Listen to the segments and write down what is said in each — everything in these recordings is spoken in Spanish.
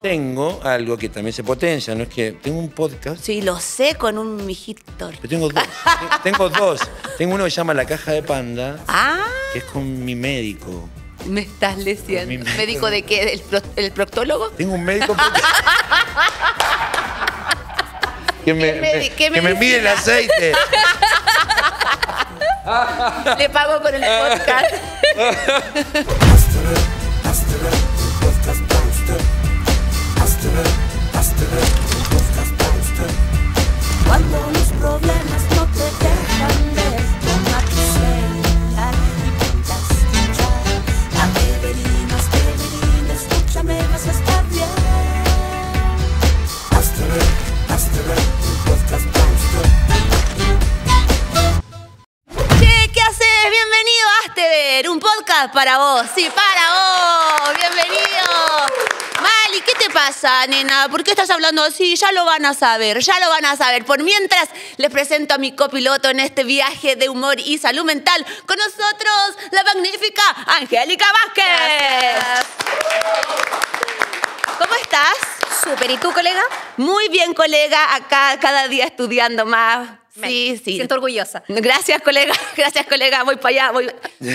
Tengo algo que también se potencia, ¿no? Es que tengo un podcast. Sí, lo sé con un mijito. Pero tengo dos. tengo dos. Tengo uno que se llama La Caja de Panda. Ah. Que es con mi médico. Me estás diciendo? médico. de qué? ¿El, proctólogo? Tengo un médico. que me, que me mide el aceite. Le pago con el podcast. para vos. Sí, para vos. Bienvenido. Mali, ¿qué te pasa, nena? ¿Por qué estás hablando así? Ya lo van a saber, ya lo van a saber. Por mientras, les presento a mi copiloto en este viaje de humor y salud mental. Con nosotros, la magnífica Angélica Vázquez. ¿Cómo estás? Súper. ¿Y tú, colega? Muy bien, colega. Acá cada día estudiando más sí, sí. Siento orgullosa. Gracias, colega. Gracias, colega. Voy para allá.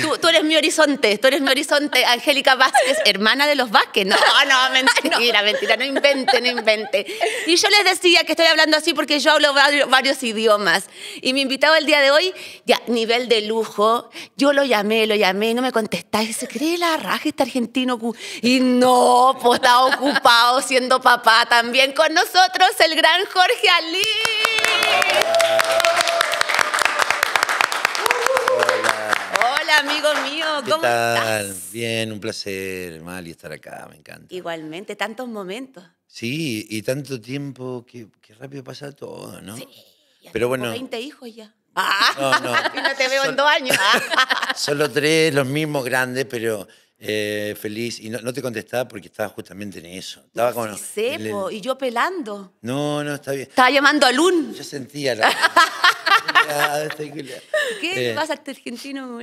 Tú, tú, eres mi horizonte. Tú eres mi horizonte. Angélica Vázquez, hermana de los Vázquez. No, no, mentira, mentira. No invente, no invente. Y yo les decía que estoy hablando así porque yo hablo varios, idiomas. Y mi invitado el día de hoy, ya, nivel de lujo. Yo lo llamé, lo llamé, no me contestáis. Dice, cree la raja este argentino. Y no, pues está ocupado siendo papá también. Con nosotros, el gran Jorge Alí. Hola, amigo mío, ¿cómo estás? Bien, un placer, y estar acá, me encanta. Igualmente, tantos momentos. Sí, y tanto tiempo, que, rápido pasa todo, ¿no? Sí, ya Pero bueno. 20 hijos ya. Ah, no, no te veo en dos años. Ah. Solo tres, los mismos grandes, pero eh, feliz. Y no, te contestaba porque estaba justamente en eso. Estaba con. Sí, y yo pelando. No, no, está bien. Estaba llamando a Lun. Yo sentía la. ¿Qué pasa este argentino?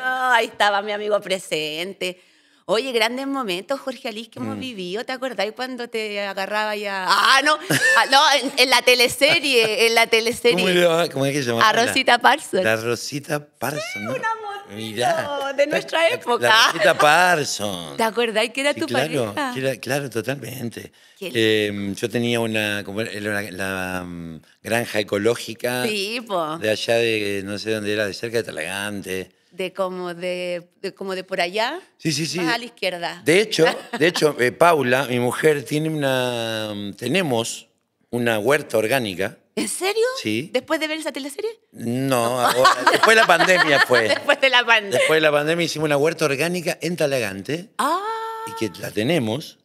ahí estaba mi amigo presente. Oye, grandes momentos, Jorge Alís, que hemos mm. vivido. ¿Te acordáis cuando te agarraba ya? Ah, no, ah, no en, la teleserie, en la teleserie. ¿Cómo, es que se llamaba? A Rosita Parson. La Rosita Parson. un amor de nuestra época. La Rosita Parson. ¿Te acordáis que era tu claro, pareja? claro, totalmente. Eh, yo tenía una, como la, mm, granja ecológica. Sí, po. De allá de, no sé dónde era, de cerca de Talagante de como de, como de por allá sí, sí, sí. a la izquierda. De hecho, de hecho eh, Paula, mi mujer, tiene una, mm, tenemos una huerta orgánica. ¿En serio? Sí. ¿Después de ver esa teleserie? No, después de la pandemia fue. Después de la pandemia. Después de la pandemia hicimos una huerta orgánica en Talagante. Ah. Y que la tenemos.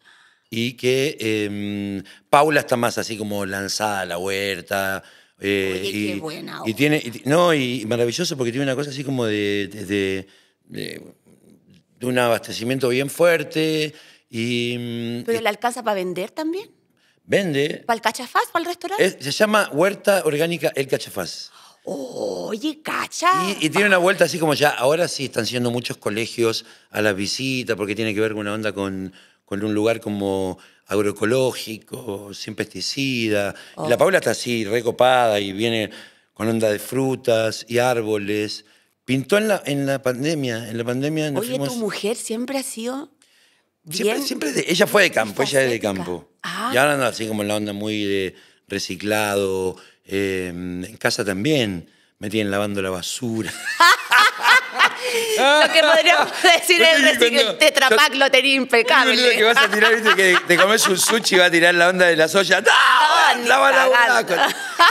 Y que em, Paula está más así como lanzada a la huerta eh, y, qué y tiene no y maravilloso porque tiene una cosa así como de, de, un abastecimiento bien fuerte y mm, pero le alcanza para vender también vende para el cachafaz para el restaurante se llama huerta orgánica el cachafaz Oye, cacha. Y, tiene una vuelta así como ya, ahora sí están siendo muchos colegios a la visita, porque tiene que ver con una onda con, con un lugar como agroecológico, sin pesticida. La Paula está así, recopada y viene con onda de frutas y árboles. Pintó en la, en la pandemia. En la pandemia Oye, tu mujer siempre ha sido. Bien siempre, ella fue de campo, ella es de campo. Ah. Y ahora anda así como en la onda muy reciclado. Eh, en casa también me tienen lavando la basura. Ah. lo que podríamos decir es que el tetrapac lo tenía impecable. Lo que vas a tirar, viste, que te comes un sushi y va a tirar la onda de la soya. ¡No! ¡Lava la, la, a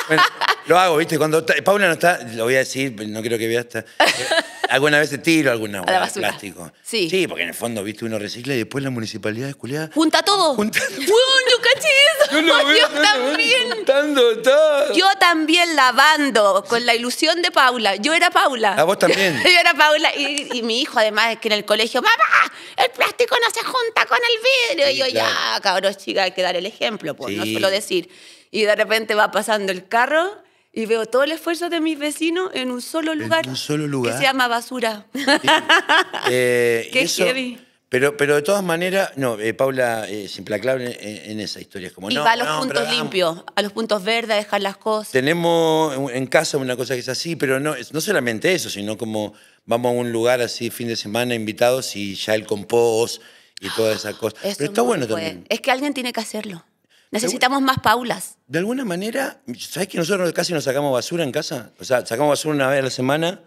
bueno, lo hago, ¿viste? Cuando Paula no está, lo voy a decir, no quiero que vea hasta. Alguna vez tiro alguna plástico. Sí. Sí, porque en el fondo, ¿viste? Uno recicla y después la municipalidad es Culeada. Junta todo. Junta- un yo eso. yo también. todo. Yo también lavando con la ilusión de Paula. Yo era Paula. ¿A vos también. Yo era Paula. Y, mi hijo, además, es que en el colegio, mamá, el plástico no se junta con el vidrio. y yo, ya, cabros, chica, hay que dar el ejemplo, pues, no solo decir. Y de repente va pasando el carro y veo todo el esfuerzo de mis vecinos en un solo lugar. un solo lugar. Que se llama basura. eh, eso, Pero, pero de todas maneras, no, eh, Paula es eh, implacable en, esa historia. como, y no, va a los puntos limpios, a los puntos verdes, a dejar las cosas. Tenemos en casa una cosa que es así, pero no, no solamente eso, sino como vamos a un lugar así fin de semana invitados y ya el compost y toda esa cosa. Ah, pero está bueno, bueno también. Es que alguien tiene que hacerlo. Necesitamos más Paulas. De alguna manera, ¿sabes que nosotros casi no sacamos basura en casa? O sea, sacamos basura una vez a la semana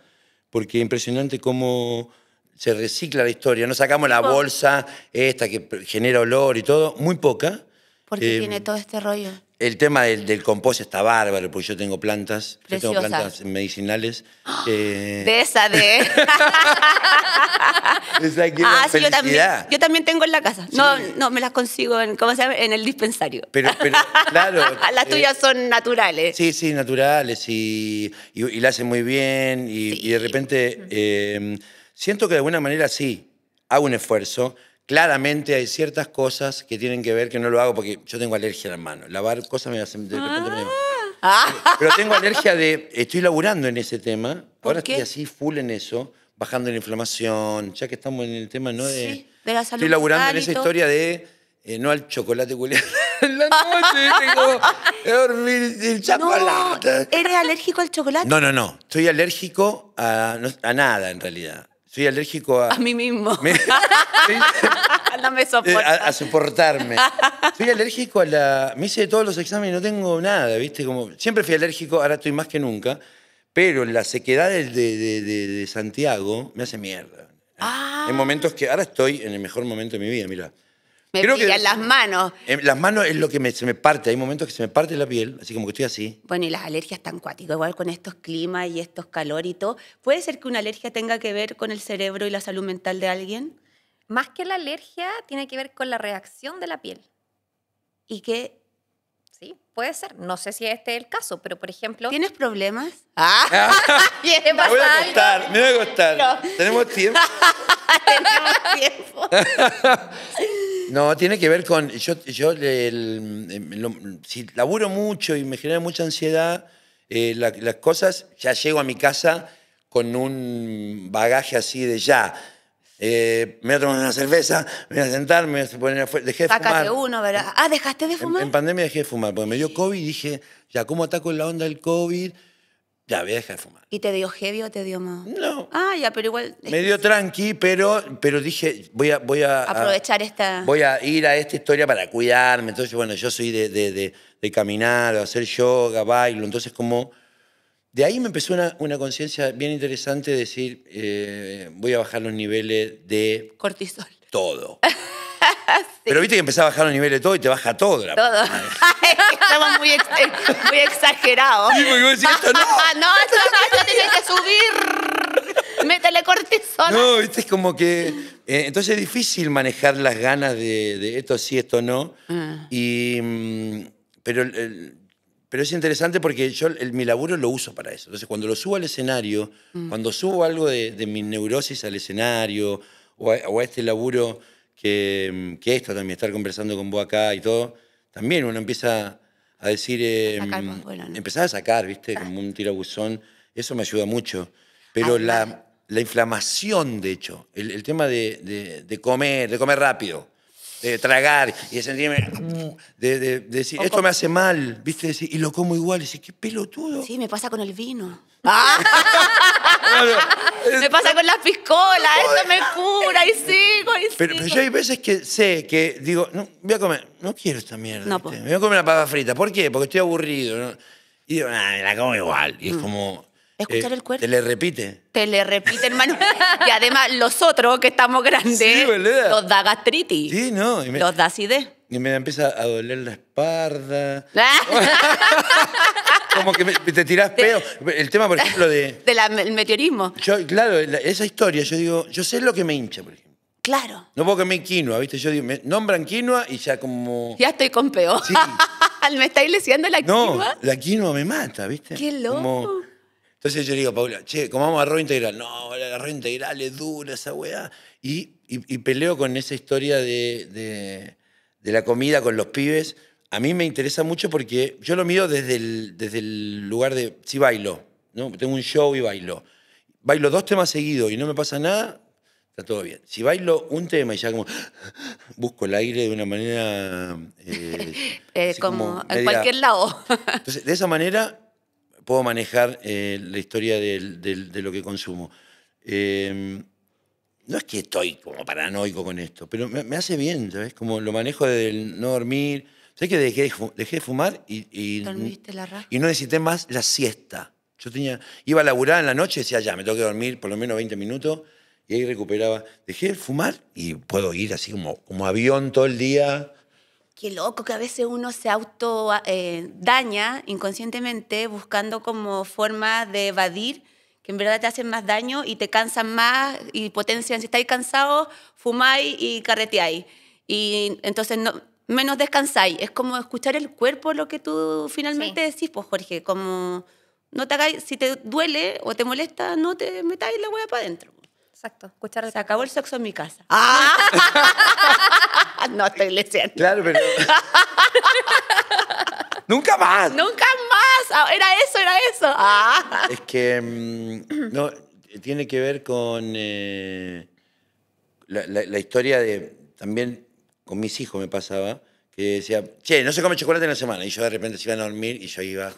porque es impresionante cómo se recicla la historia. No sacamos la bolsa esta que genera olor y todo, muy poca. Porque eh, tiene todo este rollo. El tema del, del, compost está bárbaro, porque yo tengo plantas, yo tengo plantas medicinales. De esa de. ah, sí, yo también, yo también tengo en la casa. No, no, me las consigo en, ¿cómo se llama? en el dispensario. Pero, claro. las eh, tuyas son naturales. Sí, sí, naturales y, y, la hacen muy bien. Y, de repente eh, siento que de alguna manera sí, hago un esfuerzo claramente hay ciertas cosas que tienen que ver que no lo hago porque yo tengo alergia a la mano. Lavar cosas me hace. De repente ah. Pero tengo alergia de. Estoy laburando en ese tema. Ahora estoy así, full en eso, bajando la inflamación, ya que estamos en el tema, ¿no? De, sí, la salud. Estoy laburando en esa historia de. Eh, no al chocolate culiado. la noche dormir el chocolate. ¿Eres alérgico al chocolate? No, no, no. Estoy alérgico a nada en realidad soy alérgico a... A mí mismo. Eh, a, soportarme. Soy alérgico a la... Me hice todos los exámenes y no tengo nada, ¿viste? Como, siempre fui alérgico, ahora estoy más que nunca, pero la sequedad de, de, de, de Santiago me hace mierda. Ah. En momentos que ahora estoy en el mejor momento de mi vida, mira. Me las manos. En em, las manos es lo que me, se me parte. Hay momentos que se me parte la piel, así como que estoy así. Bueno, y las alergias tan cuáticas, igual con estos climas y estos calor y todo. ¿Puede ser que una alergia tenga que ver con el cerebro y la salud mental de alguien? Más que la alergia, tiene que ver con la reacción de la piel. ¿Y que Sí, puede ser. No sé si este es el caso, pero por ejemplo. ¿Tienes problemas? Ah, ah. me voy a costar, me voy a costar. ¿Tenemos tiempo? Tenemos tiempo. No, tiene que ver con. Yo, yo em, si laburo mucho y me genera mucha ansiedad, eh, las cosas, ya llego a mi casa con un bagaje así de ya. Eh, me voy a tomar una cerveza, me voy a sentar, me voy a poner afuera. Dejé de Sácate uno, ¿verdad? Ah, ¿dejaste de fumar? En, en, pandemia dejé de fumar, porque me dio COVID y dije, ya, ¿cómo ataco la onda del COVID? ya, voy a dejar de fumar. ¿Y te dio heavy o te dio más? No. Ah, ya, pero igual... Me dio tranqui, pero, pero dije, voy a... Voy a Aprovechar esta... Voy a ir a esta historia para cuidarme. Entonces, bueno, yo soy de, de, de, caminar, hacer yoga, bailo. Entonces, como... De ahí me empezó una, conciencia bien interesante de decir, eh, voy a bajar los niveles de... Cortisol. Todo. Pero viste que empezás a bajar los niveles de todo y te baja todo. todo. Estamos muy, muy exagerado. Digo, vos esto no. no, esto, esto tiene que subir. Métele cortisona. No, viste, es como que... Eh, entonces es difícil manejar las ganas de, esto sí, esto no. Ah. Y... Mm, pero... pero es interesante porque yo el, mi laburo lo uso para eso. Entonces, cuando lo subo al escenario, mm. cuando subo algo de, de, mi neurosis al escenario o o a este laburo que, mm, que esto también, estar conversando con vos acá y todo, también uno empieza a decir, eh, em, empezar a sacar, ¿viste? Como un tirabuzón, eso me ayuda mucho. Pero la, la inflamación, de hecho, el, tema de, de, comer, de comer rápido, de tragar y de sentirme, de, decir, esto me hace mal, ¿viste? Y lo como igual, y decir, qué pelotudo. Sí, me pasa con el vino. Ah. me pasa con las piscolas, esto me cura y sigo y pero, sigo. Pero yo hay veces que sé que digo, no, voy a comer, no quiero esta mierda. No, me voy a comer la papa frita. ¿Por qué? Porque estoy aburrido. Y digo, la como igual. Y es mm. como... Escuchar eh, el cuerpo. Te le repite. Te le repite, hermano. y además, los otros que estamos grandes, sí, los da gastritis. Sí, no. Me... Los da acidez. Y me empieza a doler la espalda. Como que te tirás pedo. El tema, por ejemplo, de... el meteorismo. claro, esa historia, yo digo, yo sé lo que me hincha, por ejemplo. Claro. No puedo me quinoa, ¿viste? Yo digo, me nombran quinoa y ya como... Ya estoy con peo. Sí. ¿Me está iglesiando la No, la quinoa me mata, ¿viste? Qué loco. Entonces yo digo Paula, che, comamos arroz integral. No, la arroz integral es dura esa weá. Y, y- peleo con esa historia de- de la comida con los pibes, a mí me interesa mucho porque yo lo miro desde el, desde el lugar de, si bailo, ¿no? tengo un show y bailo. Bailo dos temas seguidos y no me pasa nada, está todo bien. Si bailo un tema y ya como busco el aire de una manera... Eh, eh, como, en cualquier lado. Entonces, de esa manera puedo manejar eh, la historia de lo que consumo no es que estoy como paranoico con esto, pero me, hace bien, ¿sabes? Como lo manejo del no dormir. Sé que dejé, dejé de fumar y, y, ¿Dormiste la raja? y no necesité más la siesta. Yo tenía, iba a laburar en la noche y decía, ya, me tengo que dormir por lo menos 20 minutos y ahí recuperaba. Dejé de fumar y puedo ir así como, como avión todo el día. Qué loco que a veces uno se auto eh, daña inconscientemente buscando como forma de evadir que en verdad te hacen más daño y te cansan más y potencian. Si estáis cansados, fumáis y carreteáis. Y entonces no, menos descansáis. Es como escuchar el cuerpo lo que tú finalmente decís, pues Jorge, como no te hagáis, si te duele o te molesta, no te metáis la hueá para adentro. Exacto, escuchar Se acabó el sexo en mi casa. Ah. no estoy leyendo. Claro, pero... Nunca más. Nunca más. Ah, era eso, era eso. Ah. Es que mm, no, tiene que ver con eh, la, la, la, historia de, también con mis hijos me pasaba, que decía, che, no se come chocolate en la semana. Y yo de repente se iba a dormir y yo iba...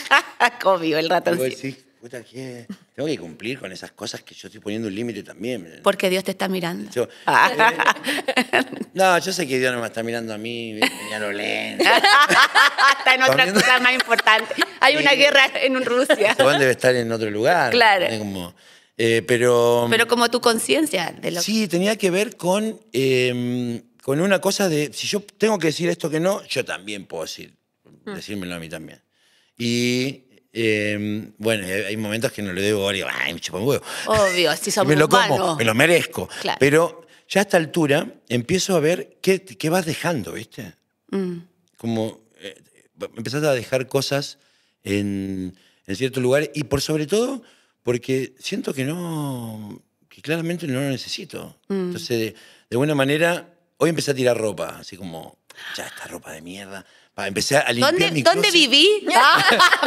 Comió el ratoncito que tengo que cumplir con esas cosas que yo estoy poniendo un límite también. Porque Dios te está mirando. no, yo sé que Dios no me está mirando a mí, a lo está en otra cosa más importante. Hay una guerra en Rusia. Juan debe estar en otro lugar. Claro. Eh, pero, pero como tu conciencia. de lo Sí, tenía que ver con, em, con una cosa de, si yo tengo que decir esto que no, yo también puedo decir, mm. decírmelo a mí también. Y Em, bueno, hay momentos que no le debo digo, ay, me un huevo. Obvio, Me lo como, me lo merezco. Pero ya a esta altura empiezo a ver qué, qué vas dejando, ¿viste? Mm. Como eh, empezaste a dejar cosas en, en cierto lugar y por sobre todo porque siento que no, que claramente no lo necesito. Mm. Entonces, de, de, buena manera, hoy empecé a tirar ropa, así como, ya esta ropa de mierda, para empezar a limpiar ¿Dónde, ¿dónde viví? Ah,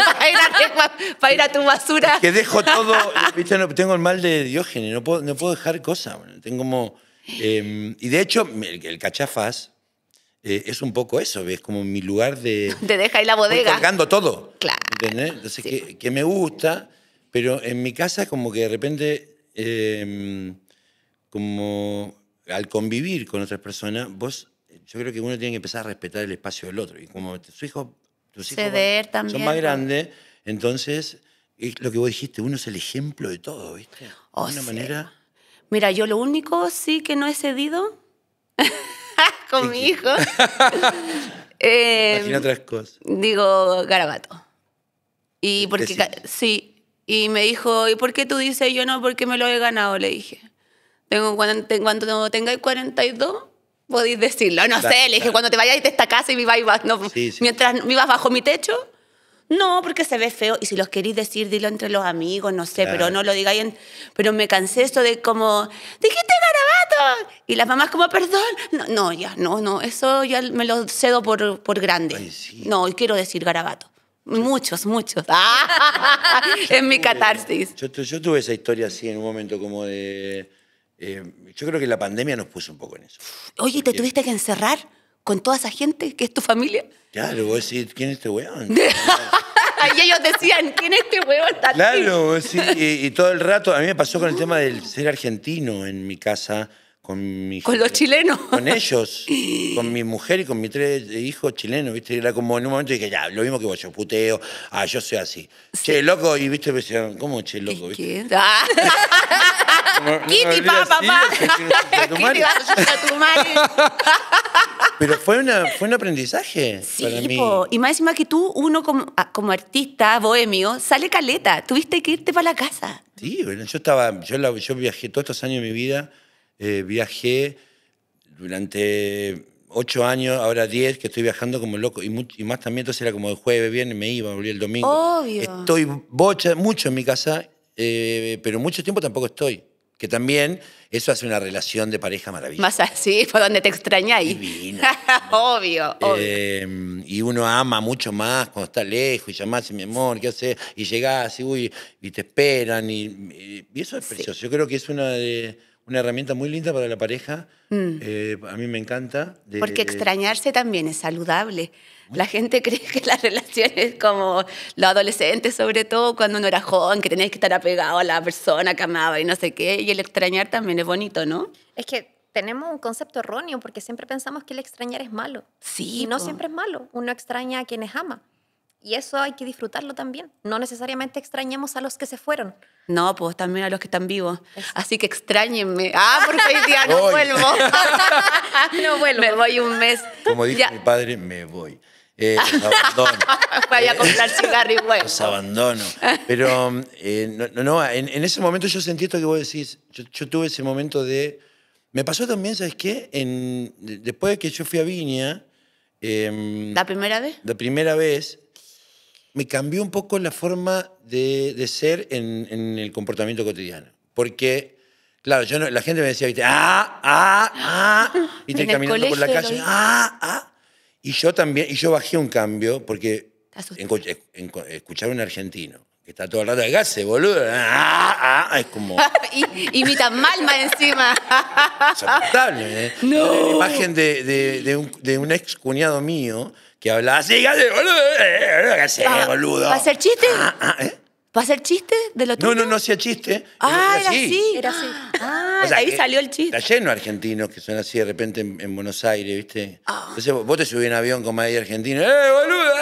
para, ir a, tu basura. que dejo todo. tengo el mal de Diógenes, no puedo, no puedo dejar cosas. tengo como. Em, y de hecho, el, cachafaz eh, es un poco eso, Es Como mi lugar de. Te deja ahí la bodega. Cargando todo. Claro. ¿entendés? Entonces, que, me gusta, pero en mi casa, como que de repente. Em, como al convivir con otras personas, vos yo creo que uno tiene que empezar a respetar el espacio del otro. Y como su hijo, son más grandes, entonces, lo que vos dijiste, uno es el ejemplo de todo, ¿viste? Oh, de una manera. Mira, yo lo único sí que no he cedido con mi hijo. Eh, otras cosas. Digo, garabato. Y porque, sí. y me dijo, ¿y por qué tú dices yo no? Porque me lo he ganado, le dije. Tengo, cuando, tengo tenga 42, podéis decirlo. No sé, le dije, cuando te vayas de esta casa y me vas, no, mientras bajo mi techo, no, porque se ve feo. Y si los queréis decir, dilo entre los amigos, no sé, pero no lo digáis. Pero me cansé esto de como, dijiste garabato. Y las mamás como, perdón. No, no ya, no, no, eso ya me lo cedo por, por grande. No, No, quiero decir garabato. Muchos, muchos. Es en mi catarsis. yo, tuve esa historia así en un momento como de eh, yo creo que la pandemia nos puso un poco en eso. Oye, ¿te tuviste que encerrar con toda esa gente que es tu familia? Claro, vos voy ¿quién es este weón? y ellos decían, ¿quién es este weón? Claro, y, y, todo el rato, a mí me pasó con el tema del ser argentino en mi casa, con mi... Con los chilenos. Con ellos, con mi mujer y con mis tres hijos chilenos, ¿viste? Era como en un momento dije, ya, lo mismo que vos, yo puteo, ah, yo soy así. Che, loco, y viste, me decían, ¿cómo che, loco? ¿viste? Ah. Kitty, pa, papá. a tu Pero fue, fue un aprendizaje sí, para mí. Y más encima que tú, uno ah, como, artista bohemio, sale caleta. Tuviste que irte para la casa. Sí, yo estaba, yo, viajé todos estos años de mi vida, eh, viajé durante ocho años, ahora diez, que estoy viajando como loco. Y, más también, entonces era como el jueves, viernes, me iba, volví el domingo. Obvio. Estoy mucho en mi casa, eh, pero mucho tiempo tampoco estoy. Que también eso hace una relación de pareja maravillosa. Más así, por donde te extrañáis. Divino. obvio, eh, y uno ama mucho más cuando está lejos y llamás, mi amor, ¿qué haces? Y llegás y, uy, y te esperan. Y, eso es precioso. Yo creo que es una una herramienta muy linda para la pareja. Mm. Eh, a mí me encanta. Porque extrañarse también es saludable. La gente cree que las relaciones como los adolescentes, sobre todo cuando uno era joven, que tenías que estar apegado a la persona que amaba y no sé qué, y el extrañar también es bonito, ¿no? Es que tenemos un concepto erróneo porque siempre pensamos que el extrañar es malo. Sí. Y no siempre es malo. Uno extraña a quienes ama. Y eso hay que disfrutarlo también. No necesariamente extrañemos a los que se fueron. No, pues también a los que están vivos. Así que extrañenme. Ah, porque hoy día no vuelvo. no vuelvo. Me voy un mes. Como dijo mi padre, me voy. Eh, los abandono. Vaya a eh, comprar cigarro y abandono. Pero eh, no, no en, ese momento yo sentí esto que vos decís. Yo, yo, tuve ese momento de. Me pasó también, ¿sabes qué? En, después de que yo fui a Viña. Eh, ¿La primera vez? La primera vez. Me cambió un poco la forma de, ser en, en, el comportamiento cotidiano. Porque. Claro, yo la gente me decía, ¿viste? ¡Ah! ¡Ah! ¡Ah! Y te caminando por la calle, ¡ah! ¡ah! Y yo también, y yo bajé un cambio porque escuchar a un argentino que está todo el rato de gase boludo, ah, ah, ah es como... y, Malma encima. ¿eh? No. La imagen de, de, un, ex cuñado mío que hablaba así, ¡Gase, boludo, eh, eh, eh, ¡Gase, ah, boludo. ¿Va a ser chiste? Ah, ¿eh? ¿Va a ser chiste de lo No, no, no hacía chiste. Ah, era, así. Era así. Ah, ahí salió el chiste. Está lleno argentinos que son así de repente en, Buenos Aires, ¿viste? Ah. Entonces vos te subís en avión con Madrid argentino. ¡Eh, boludo!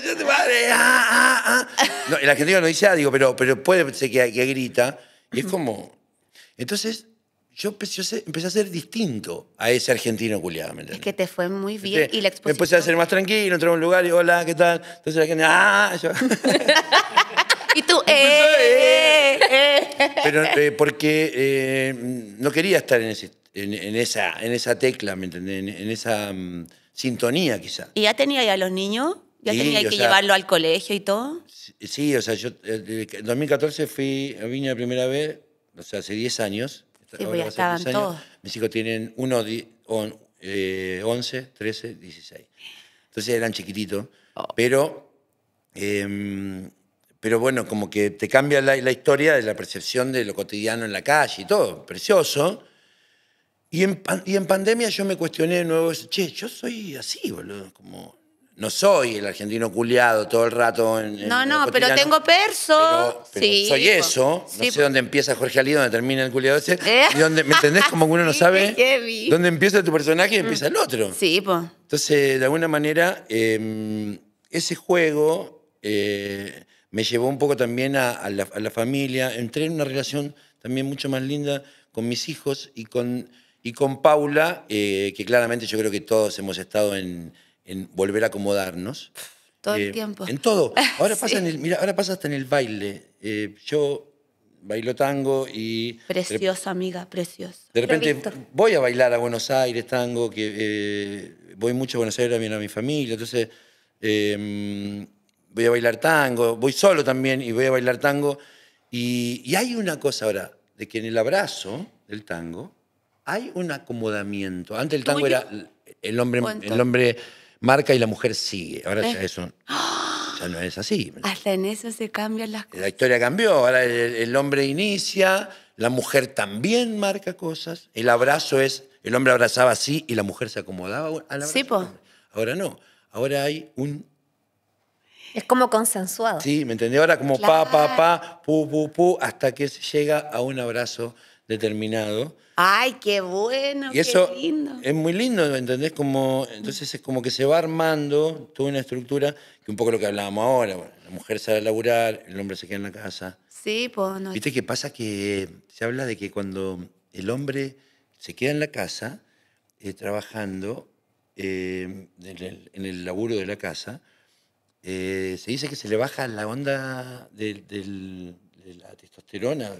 ¡Eh, tu madre! ¡Ah, ah, ah! No, el argentino no dice, ah, digo, pero, pero puede ser que, grita. Y es como. Entonces, yo empecé, a ser distinto a ese argentino culiado, ¿me Es que te fue muy este, bien y la exposición. Me empecé a ser más tranquilo, entré a un lugar y hola, ¿qué tal? Entonces la gente, ¡ah! Yo... Y tú, eh, eh. eh, Pero eh, porque no quería estar en, en, esa, en esa tecla, ¿me entendés? En, esa mm, sintonía quizás. ¿Y ya tenía ya los niños? ¿Ya tenía que llevarlo al colegio y todo? Sí, o sea, yo en 2014 fui a la primera vez, o sea, hace 10 años. Sí, pues, ya todos. Mis hijos tienen uno, 11, 13, 16. Entonces eran chiquititos, oh. pero em, pero bueno, como que te cambia la, historia de la percepción de lo cotidiano en la calle y todo, precioso. Y en, pandemia yo me cuestioné de nuevo, che, yo soy así, boludo, como no soy el argentino culiado todo el rato. no, no, pero tengo perso. sí, soy eso. No sé dónde empieza Jorge Ali, dónde termina el culiado ese. Eh. ¿Me entendés? Como que uno no sabe dónde empieza tu personaje y mm. empieza el otro. Sí, pues. Entonces, de alguna manera, em, ese juego eh, me llevó un poco también a, la, familia. Entré en una relación también mucho más linda con mis hijos y con, y con Paula, eh, que claramente yo creo que todos hemos estado en, volver a acomodarnos. Todo el eh, tiempo. En todo. Ahora, pasa mira, ahora pasa hasta en el baile. Eh, yo bailo tango y... Preciosa, amiga, preciosa. De repente voy a bailar a Buenos Aires tango, que voy mucho a Buenos Aires también a mi familia, entonces... Em, voy a bailar tango, voy solo también y voy a bailar tango. Y, hay una cosa ahora, de que en el abrazo del tango hay un acomodamiento. Antes el tango era el hombre, el hombre marca y la mujer sigue. Ahora ¿Eh? ya eso ya no es así. Hasta en eso se cambian las cosas. La historia cambió. Ahora el, hombre inicia, la mujer también marca cosas. El abrazo es, el hombre abrazaba así y la mujer se acomodaba al abrazo. Sí, Ahora no. Ahora hay un es como consensuado. Sí, ¿me entendí? Ahora como pa, pa, pa, pu, pu, pu, hasta que se llega a un abrazo determinado. Ay, qué bueno, qué lindo. Es muy lindo, ¿entendés? Como, entonces es como que se va armando toda una estructura, que un poco lo que hablábamos ahora, la mujer sale a laburar, el hombre se queda en la casa. Sí, pues no. Viste qué pasa que se habla de que cuando el hombre se queda en la casa, eh, trabajando eh, en, el, laburo de la casa, eh, se dice que se le baja la onda de la testosterona.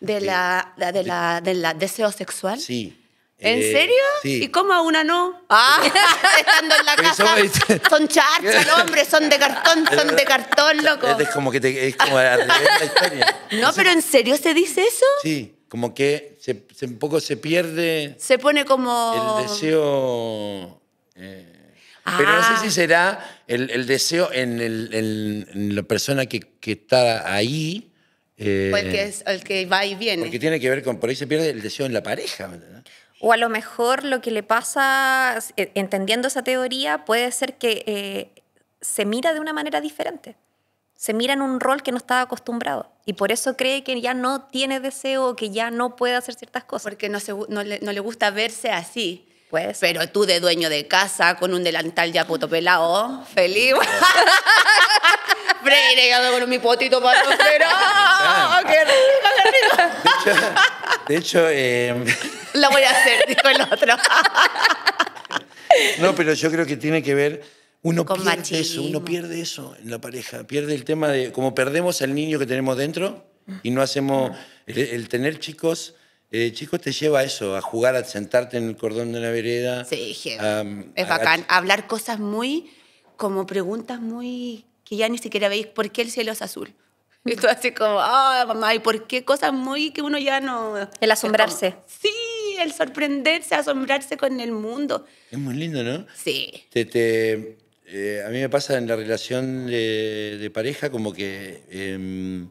De, la, de, la, deseo sexual. Sí. ¿En eh, serio? ¿Y cómo a una no? Ah, estando en la casa. son charchas, hombre, son de cartón, son de cartón, loco. Es como que te, es como No, pero ¿en serio se dice eso? Sí, como que un poco se pierde. Se pone como. El deseo. Eh, pero no sé ah. si será el, deseo en, en, la persona que, está ahí. o el que, eh, es, el que va y viene. Porque tiene que ver con, por ahí se pierde el deseo en la pareja. O a lo mejor lo que le pasa, eh, entendiendo esa teoría, puede ser que eh, se mira de una manera diferente. Se mira en un rol que no estaba acostumbrado y por eso cree que ya no tiene deseo o que ya no puede hacer ciertas cosas. Porque no, no le gusta verse así. Pero tú de dueño de casa, con un delantal ya puto pelado, feliz. yo con mi potito para ¡Oh, ¡Qué rico, qué rico! De hecho... Eh, Lo voy a hacer, dijo el otro. no, pero yo creo que tiene que ver... Uno pierde eso, uno pierde eso en la pareja. Pierde el tema de... cómo perdemos al niño que tenemos dentro y no hacemos... el tener chicos eh, chicos, te lleva a eso, a jugar, a sentarte en el cordón de la vereda. Sí, a, es bacán. hablar cosas muy, como preguntas muy, que ya ni siquiera veis, ¿por qué el cielo es azul? Y tú así como, ah, mamá, ¿y por qué cosas muy que uno ya no... El asombrarse. sí, el sorprenderse, asombrarse con el mundo. Es muy lindo, ¿no? Sí. Eh, a mí me pasa en la relación de, pareja como que... Em,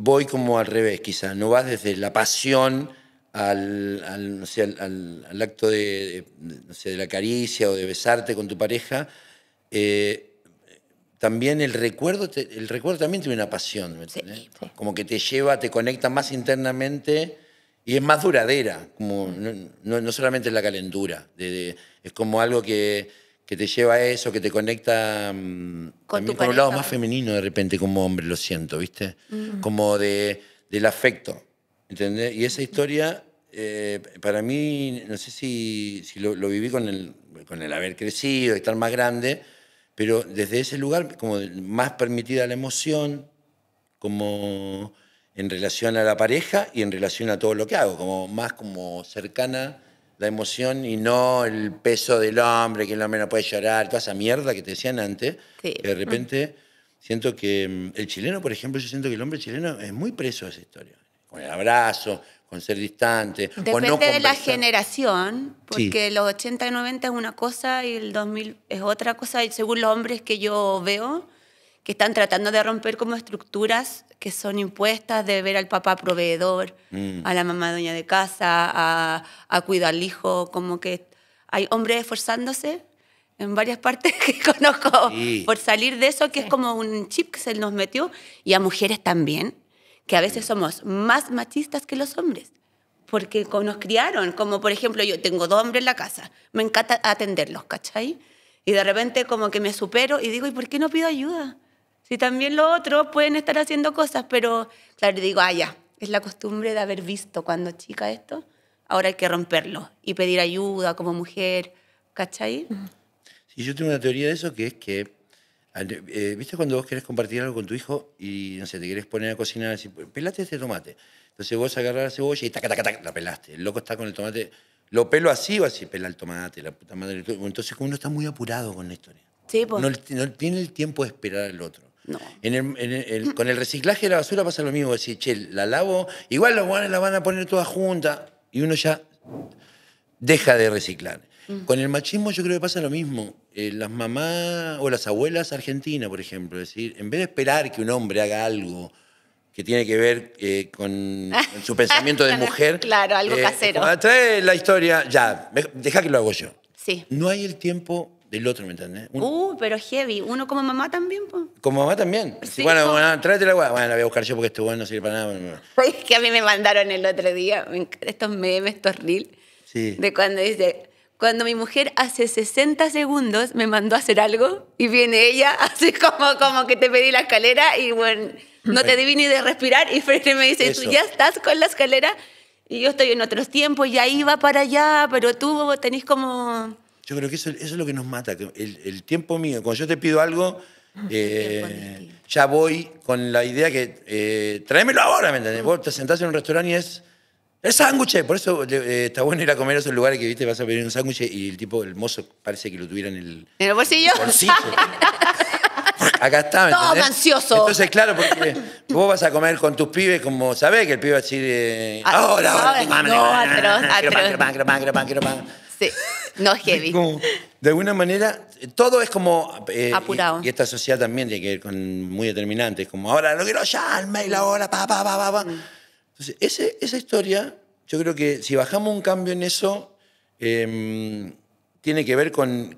voy como al revés, quizás, no vas desde la pasión al, al, acto de, de, la caricia o de besarte con tu pareja. Eh, también el recuerdo, el recuerdo también tiene una pasión, como que te lleva, te conecta más internamente y es más duradera, como no, solamente es la calentura, es como algo que que te lleva a eso, que te conecta mm, con, el lado más femenino de repente como hombre, lo siento, ¿viste? Mm. Como de, del afecto, ¿entendés? Y esa historia, eh, para mí, no sé si, si lo, lo, viví con el, con el haber crecido, estar más grande, pero desde ese lugar, como más permitida la emoción, como en relación a la pareja y en relación a todo lo que hago, como más como cercana la emoción y no el peso del hombre, que el hombre no puede llorar, toda esa mierda que te decían antes. de repente siento que mm, el chileno, por ejemplo, yo siento que el hombre chileno es muy preso a esa historia. Con el abrazo, con ser distante. Depende de la generación, porque los 80 y 90 es una cosa y el 2000 es otra cosa, y según los hombres que yo veo que están tratando de romper como estructuras que son impuestas de ver al papá proveedor, mm. a la mamá dueña de casa, a, cuidar al hijo, como que hay hombres esforzándose en varias partes que conozco por salir de eso, que es como un chip que se nos metió, y a mujeres también, que a veces mm. somos más machistas que los hombres porque nos criaron, como por ejemplo yo tengo dos hombres en la casa, me encanta atenderlos, ¿cachai? Y de repente como que me supero y digo, ¿y por qué no pido ayuda? Si también lo otro, pueden estar haciendo cosas, pero claro, digo, ah, es la costumbre de haber visto cuando chica esto, ahora hay que romperlo y pedir ayuda como mujer, ¿cachai? Sí, yo tengo una teoría de eso que es que, eh, ¿viste cuando vos querés compartir algo con tu hijo y, no sé, te querés poner a cocinar, así, pelate este tomate? Entonces vos agarras la cebolla y taca, taca, taca, la pelaste. El loco está con el tomate, lo pelo así o así, pela el tomate, la puta madre. Entonces uno está muy apurado con la historia. Sí, No, no tiene el tiempo de esperar al otro con el reciclaje de la basura pasa lo mismo. Decir, che, la lavo, igual los guanes la van a poner todas junta y uno ya deja de reciclar. Mm. Con el machismo yo creo que pasa lo mismo. Eh, las mamás o las abuelas argentinas, por ejemplo, decir, en vez de esperar que un hombre haga algo que tiene que ver eh, con, su pensamiento de mujer. claro, algo eh, casero. Ah, trae la historia, ya, deja que lo hago yo. Sí. No hay el tiempo del otro, ¿me entiendes? Uh, pero heavy. ¿Uno como mamá también? Po? Como mamá también. Sí, bueno, bueno, tráete la agua. Bueno, la voy a buscar yo porque este bueno no sirve para nada. es que a mí me mandaron el otro día estos memes, estos reels, sí. de cuando dice... Cuando mi mujer hace 60 segundos me mandó a hacer algo y viene ella así como, como que te pedí la escalera y bueno, no te di ni de respirar y frente me dice, tú ya estás con la escalera y yo estoy en otros tiempos, y ahí va para allá, pero tú tenés como... Yo creo que eso, es lo que nos mata, el, tiempo mío, cuando yo te pido algo, eh, ya voy con la idea que eh, tráemelo ahora, ¿me entiendes? Vos te sentás en un restaurante y es... El sándwich, por eso eh, está bueno ir a comer a esos lugares que viste, vas a pedir un sándwich y el tipo, el mozo, parece que lo tuviera en el, bolsillo. Acá está, ¿me Todo ansioso. Entonces, claro, porque vos vas a comer con tus pibes como sabés que el pibe va a ah, Ahora, ahora. No, ahora no es heavy. de alguna manera, todo es como... Eh, Apurado. Y, esta sociedad también tiene que ver con muy determinantes, como, ahora lo quiero ya, el mail ahora, pa, pa, pa, pa. Mm. Entonces, esa historia, yo creo que si bajamos un cambio en eso, em, tiene que ver con,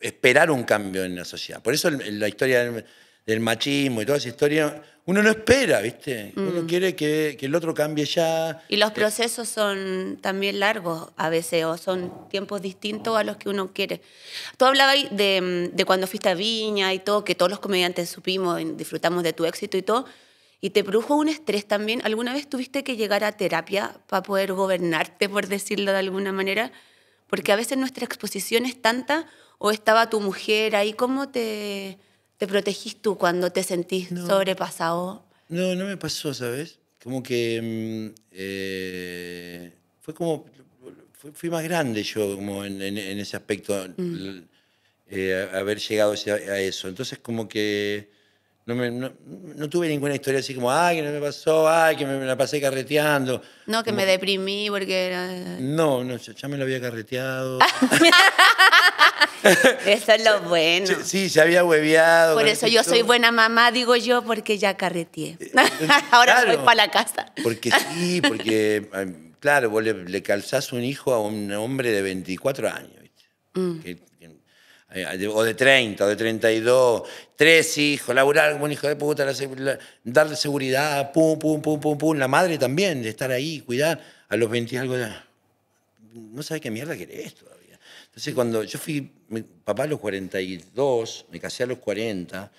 esperar un cambio en la sociedad. Por eso la historia del machismo y toda esa historias, uno no espera, ¿viste? Uno mm. quiere que, el otro cambie ya. Y los eh, procesos son también largos a veces, o son tiempos distintos a los que uno quiere. Tú hablabas de, mm, de cuando fuiste a Viña y todo, que todos los comediantes supimos, disfrutamos de tu éxito y todo. ¿Y te produjo un estrés también? ¿Alguna vez tuviste que llegar a terapia para poder gobernarte, por decirlo de alguna manera? Porque a veces nuestra exposición es tanta, o estaba tu mujer ahí, ¿cómo te, ¿Te protegís tú cuando te sentís sobrepasado? No, no me pasó, ¿sabes? Como que mm, eh, fue como, fui, más grande yo como en, ese aspecto, mm. eh, haber llegado a eso. Entonces como que... No, tuve ninguna historia así como, ay, que no me pasó, ay, que me, la pasé carreteando. No, que me deprimí porque... Eh, no, no, ya, me lo había carreteado. Eso es lo bueno. Sí, se había hueviado Por eso yo soy buena mamá, digo yo, porque ya carreteé. Eh, Ahora voy para la casa. Porque sí, porque, claro, vos le, le, calzás un hijo a un hombre de 24 años. ¿viste? Mm. o de 30, o de 32, tres hijos, laburar como un hijo de puta, darle seguridad, pum, pum, pum, pum, pum. La madre también, de estar ahí, cuidar. A los 20 algo, de, no sabes qué mierda querés esto entonces, cuando yo fui, mi papá a los 42, me casé a los 40,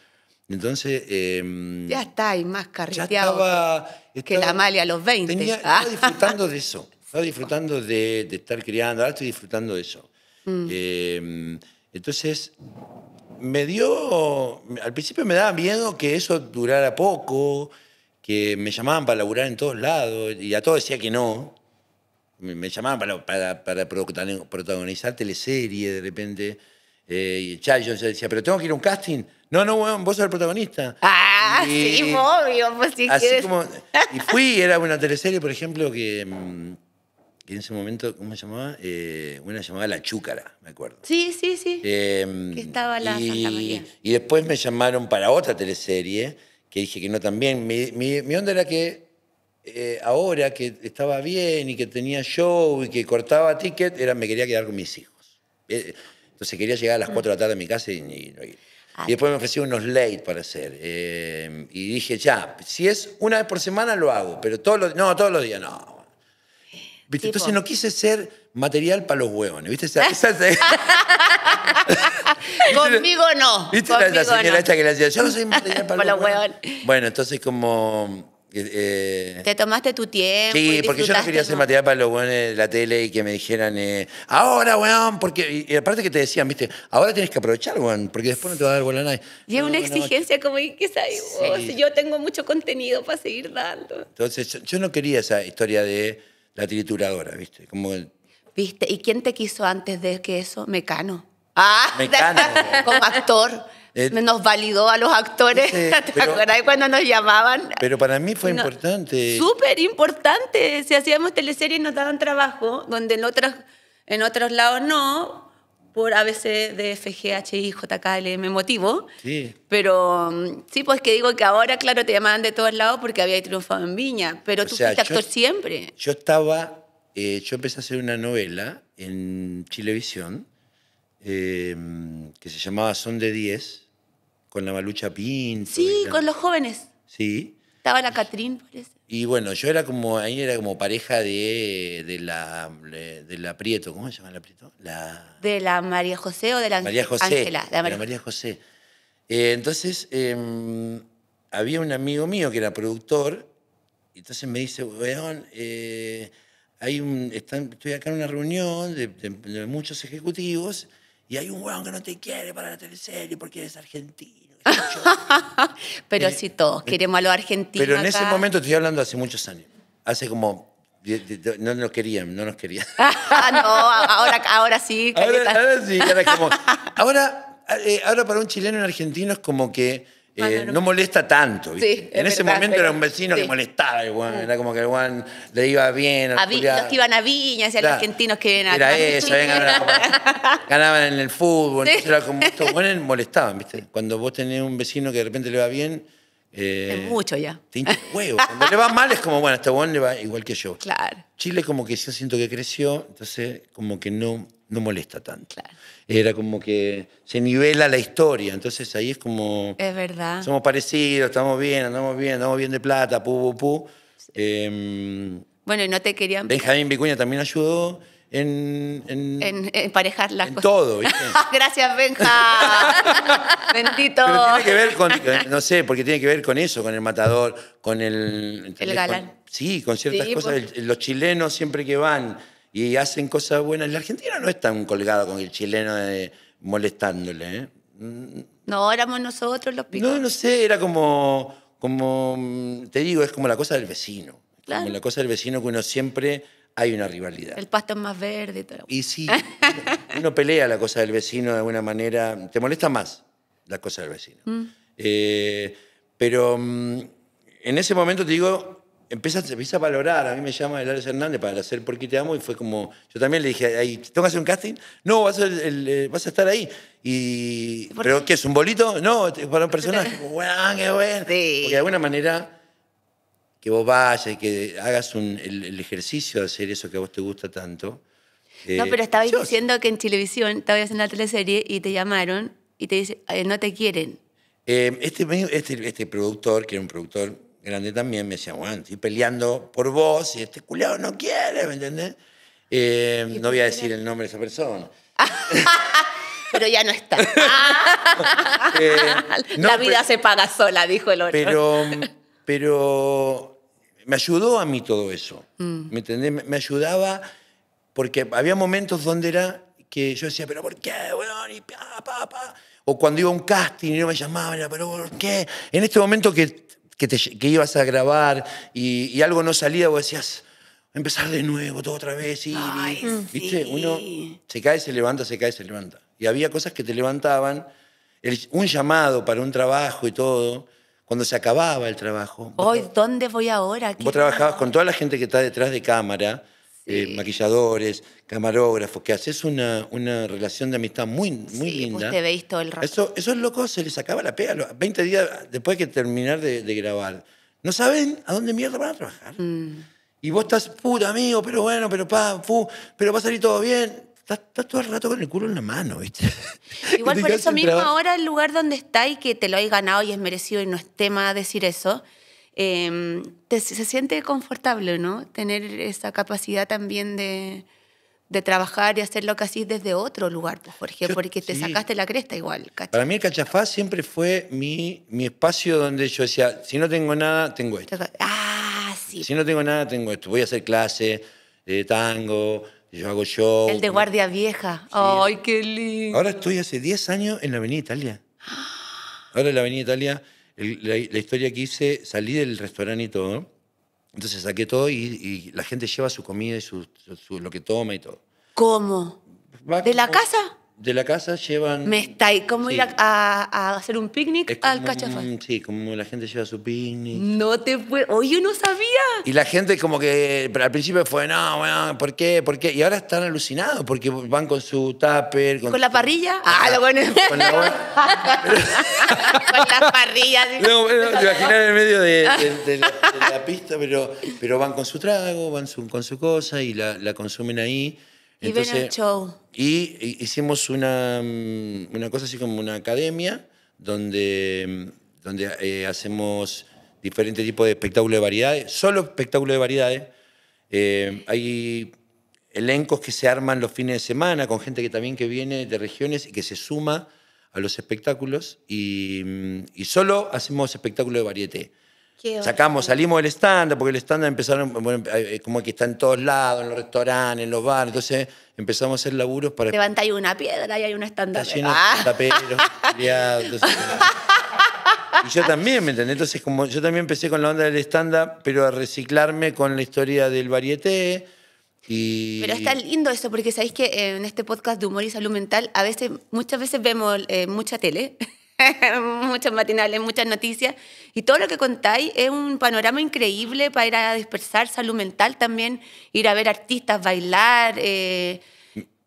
entonces. Em, ya está, y más carreteado que la Amalia a los 20. Ah. estaba disfrutando de eso. Estaba disfrutando de, estar criando, ahora estoy disfrutando de eso. Mm. Em, entonces, me dio. Al principio me daba miedo que eso durara poco, que me llamaban para laburar en todos lados, y a todos decía que no me llamaban para, protagonizar teleserie de repente. Eh, y Chayo decía, pero tengo que ir a un casting. No, no, vos sos el protagonista. Ah, sí, obvio, pues si y fui, era una teleserie, por ejemplo, que, mm, en ese momento, ¿cómo se llamaba? Eh, una llamada La Chúcara, me acuerdo. Sí, sí, sí. Em, que estaba la y, Y después me llamaron para otra teleserie, que dije que no también. mi onda era que eh, ahora que estaba bien y que tenía show y que cortaba ticket, era, me quería quedar con mis hijos. Eh, entonces quería llegar a las 4 mm. de la tarde a mi casa y, ah. después me ofrecieron unos late para hacer. Eh, y dije, ya, si es una vez por semana lo hago, pero todos los, no, todos los días no. ¿Viste? Entonces no quise ser material para los huevones, ¿viste? Conmigo no. ¿Viste la, señora esta que le decía, yo no soy material para, los huevones? Bueno, entonces como eh, te tomaste tu tiempo. Sí, porque yo no quería hacer material para los buenos de la tele y que me dijeran, eh, ahora, weón, porque. Y, aparte que te decían, viste, ahora tienes que aprovechar, weón, porque después no te va a dar bola a nadie. Y es una exigencia como que sabes yo tengo mucho contenido para seguir dando. Entonces, yo, no quería esa historia de la trituradora, viste, como. ¿Viste? ¿Y quién te quiso antes de que eso? Mecano. Ah, Mecano. como actor. Eh, nos validó a los actores. ¿Te cuando nos llamaban? Pero para mí fue importante. Súper importante. Si hacíamos teleseries nos daban trabajo, donde en, otros en otros lados no, por ABC, FGH y me motivo. Sí. Pero mm, sí, pues que digo que ahora, claro, te llamaban de todos lados porque había triunfado en Viña, pero tú fuiste actor siempre. Yo estaba, eh, yo empecé a hacer una novela en Chilevisión eh, que se llamaba Son de 10 con la Malucha Pinto. Sí, con los jóvenes. Sí. Estaba la Catrín, parece. Y bueno, yo era como, ahí era como pareja de, de la de la Prieto, ¿cómo se llama la Prieto? La... De la María José o de la María José, Ángela. La María, José. Eh, entonces, em, había un amigo mío que era productor, y entonces me dice, weón, eh, hay un, estoy acá en una reunión de, muchos ejecutivos y hay un weón que no te quiere para la y porque eres argentino pero eh, sí si todos eh, queremos a los argentinos. Pero en ese momento, estoy hablando hace muchos años, hace como. No nos querían, no nos querían. Ah, no, ahora, sí. Ahora, sí, ahora como. Ahora, eh, ahora para un chileno en argentino es como que eh, no molesta tanto. ¿viste? en ese momento era un vecino que molestaba, mm. era como que el guan le iba bien. A vi, que iban a Viña, hacia los argentinos que ven a Era ganaban en el fútbol, entonces era como estos guanes molestaban, ¿viste? Cuando vos tenés un vecino que de repente le va bien, eh, es mucho ya. Te hincha huevo. Cuando le va mal es como, bueno, este buen le va igual que yo. Claro. Chile como que yo siento que creció, entonces como que no, no molesta tanto. Era como que se nivela la historia, entonces ahí es como... Es verdad. Somos parecidos, estamos bien, andamos bien, andamos bien de plata, pu, pu, pu. Em, bueno, y no te querían... Benjamín Vicuña también ayudó en, en, las todo, Gracias, Benja. Bendito. tiene que ver con, eh, no sé, porque tiene que ver con eso, con el matador, con el... El galán. sí, con ciertas cosas. Pues. Los chilenos siempre que van y hacen cosas buenas. La Argentina no es tan colgado con el chileno molestándole. ¿eh? No, éramos nosotros los picos. No, no sé, era como, como, mm, te digo, es como la cosa del vecino. Como la cosa del vecino que uno siempre hay una rivalidad. El pasto es más verde. Todo. Y sí, uno, pelea la cosa del vecino de alguna manera, te molesta más la cosa del vecino. Mm. Eh, pero mm, en ese momento te digo, empiezas, a valorar, a mí me llama el Alex Hernández para hacer Por qué te amo y fue como, yo también le dije, ahí, ¿tengo que hacer un casting? No, vas a, eh, estar ahí. Y, ¿Pero qué? es un bolito? No, es para un personaje. ¡Guau, qué bueno. Porque de alguna manera que vos vayas y que hagas el, ejercicio de hacer eso que a vos te gusta tanto. no, eh, pero estaba diciendo que en televisión estabas haciendo la teleserie y te llamaron y te dicen, eh, no te quieren. Eh, este, este, este productor, que era un productor grande también, me decía, bueno, estoy peleando por vos y este culiado no quiere, ¿me entiendes? no voy a decir el nombre de esa persona. pero ya no está. la vida se paga sola, dijo el otro. Pero, pero me ayudó a mí todo eso. Mm. ¿Me Me ayudaba porque había momentos donde era que yo decía, pero ¿por qué, weón? Y O cuando iba a un casting y no me llamaban, pero ¿por qué? En este momento que, que, te, ibas a grabar y, algo no salía, vos decías, empezar de nuevo, todo otra vez. Y, mm. ¿Viste? Uno se cae, se levanta, se cae, se levanta. Y había cosas que te levantaban. un llamado para un trabajo y todo cuando se acababa el trabajo. Hoy, ¿dónde voy ahora? Vos trabajabas con toda la gente que está detrás de cámara, eh, maquilladores, camarógrafos, que haces una, una relación de amistad muy, muy sí, linda. Vos pues te veis todo el rato. Eso, es loco, se les acaba la pega 20 días después que terminar de, grabar. No saben a dónde mierda van a trabajar. Mm. Y vos estás, puta amigo, pero bueno, pero pa, fu, pero va a salir todo bien estás, todo el rato con el culo en la mano, ¿viste? Igual por eso mismo ahora el lugar donde está y que te lo hay ganado y es merecido y no es tema decir eso, em, se siente confortable, ¿no? Tener esa capacidad también de, trabajar y hacer lo que hacís desde otro lugar, pues, por ejemplo, porque te sacaste la cresta igual. ¿cachai? Para mí el cachafá siempre fue mi, mi espacio donde yo decía, si no tengo nada, tengo esto. Ah, sí. Si no tengo nada, tengo esto. Voy a hacer clase de tango, yo hago show. El de Guardia Vieja. Ay, qué lindo. Ahora estoy hace 10 años en la Avenida Italia. Ahora en la Avenida Italia, la, historia que hice, salí del restaurante y todo. Entonces saqué todo y, la gente lleva su comida y su, lo que toma y todo. ¿Cómo? ¿De la casa? de la casa llevan... Me está como ir a, hacer un picnic al cachafal. Sí, como la gente lleva su picnic. No te puedo... Oye, yo no sabía. Y la gente como que al principio fue, no, bueno, ¿por qué? ¿Por qué? Y ahora están alucinados porque van con su tupper. ¿Con, la parrilla? Ah, ah, lo bueno. Con la, con la parrilla. No, bueno, te en medio de, la, pista, pero, pero van con su trago, van con su cosa y la, la consumen ahí. Y show. Y hicimos mm, una, cosa así como una academia donde, mm, donde eh, hacemos diferentes tipos de espectáculos de variedades, solo espectáculos de variedades. Eh, hay elencos que se arman los fines de semana con gente que también que viene de regiones y que se suma a los espectáculos y, mm, solo hacemos espectáculos de variedades. Sacamos, salimos del estándar, porque el estándar empezaron, bueno, como que está en todos lados, en los restaurantes, en los bares, entonces empezamos a hacer laburos para... Levanta ahí una piedra y hay un estándar. Está lleno de taperos, ah. Y yo también, ¿me entendés? Entonces, como yo también empecé con la onda del estándar, pero a reciclarme con la historia del varieté. Y... Pero está lindo eso, porque sabéis que en este podcast de humor y salud mental, a veces, muchas veces vemos eh, mucha tele. muchos matinales, muchas noticias. Y todo lo que contáis es un panorama increíble para ir a dispersar salud mental también, ir a ver artistas, bailar. Eh,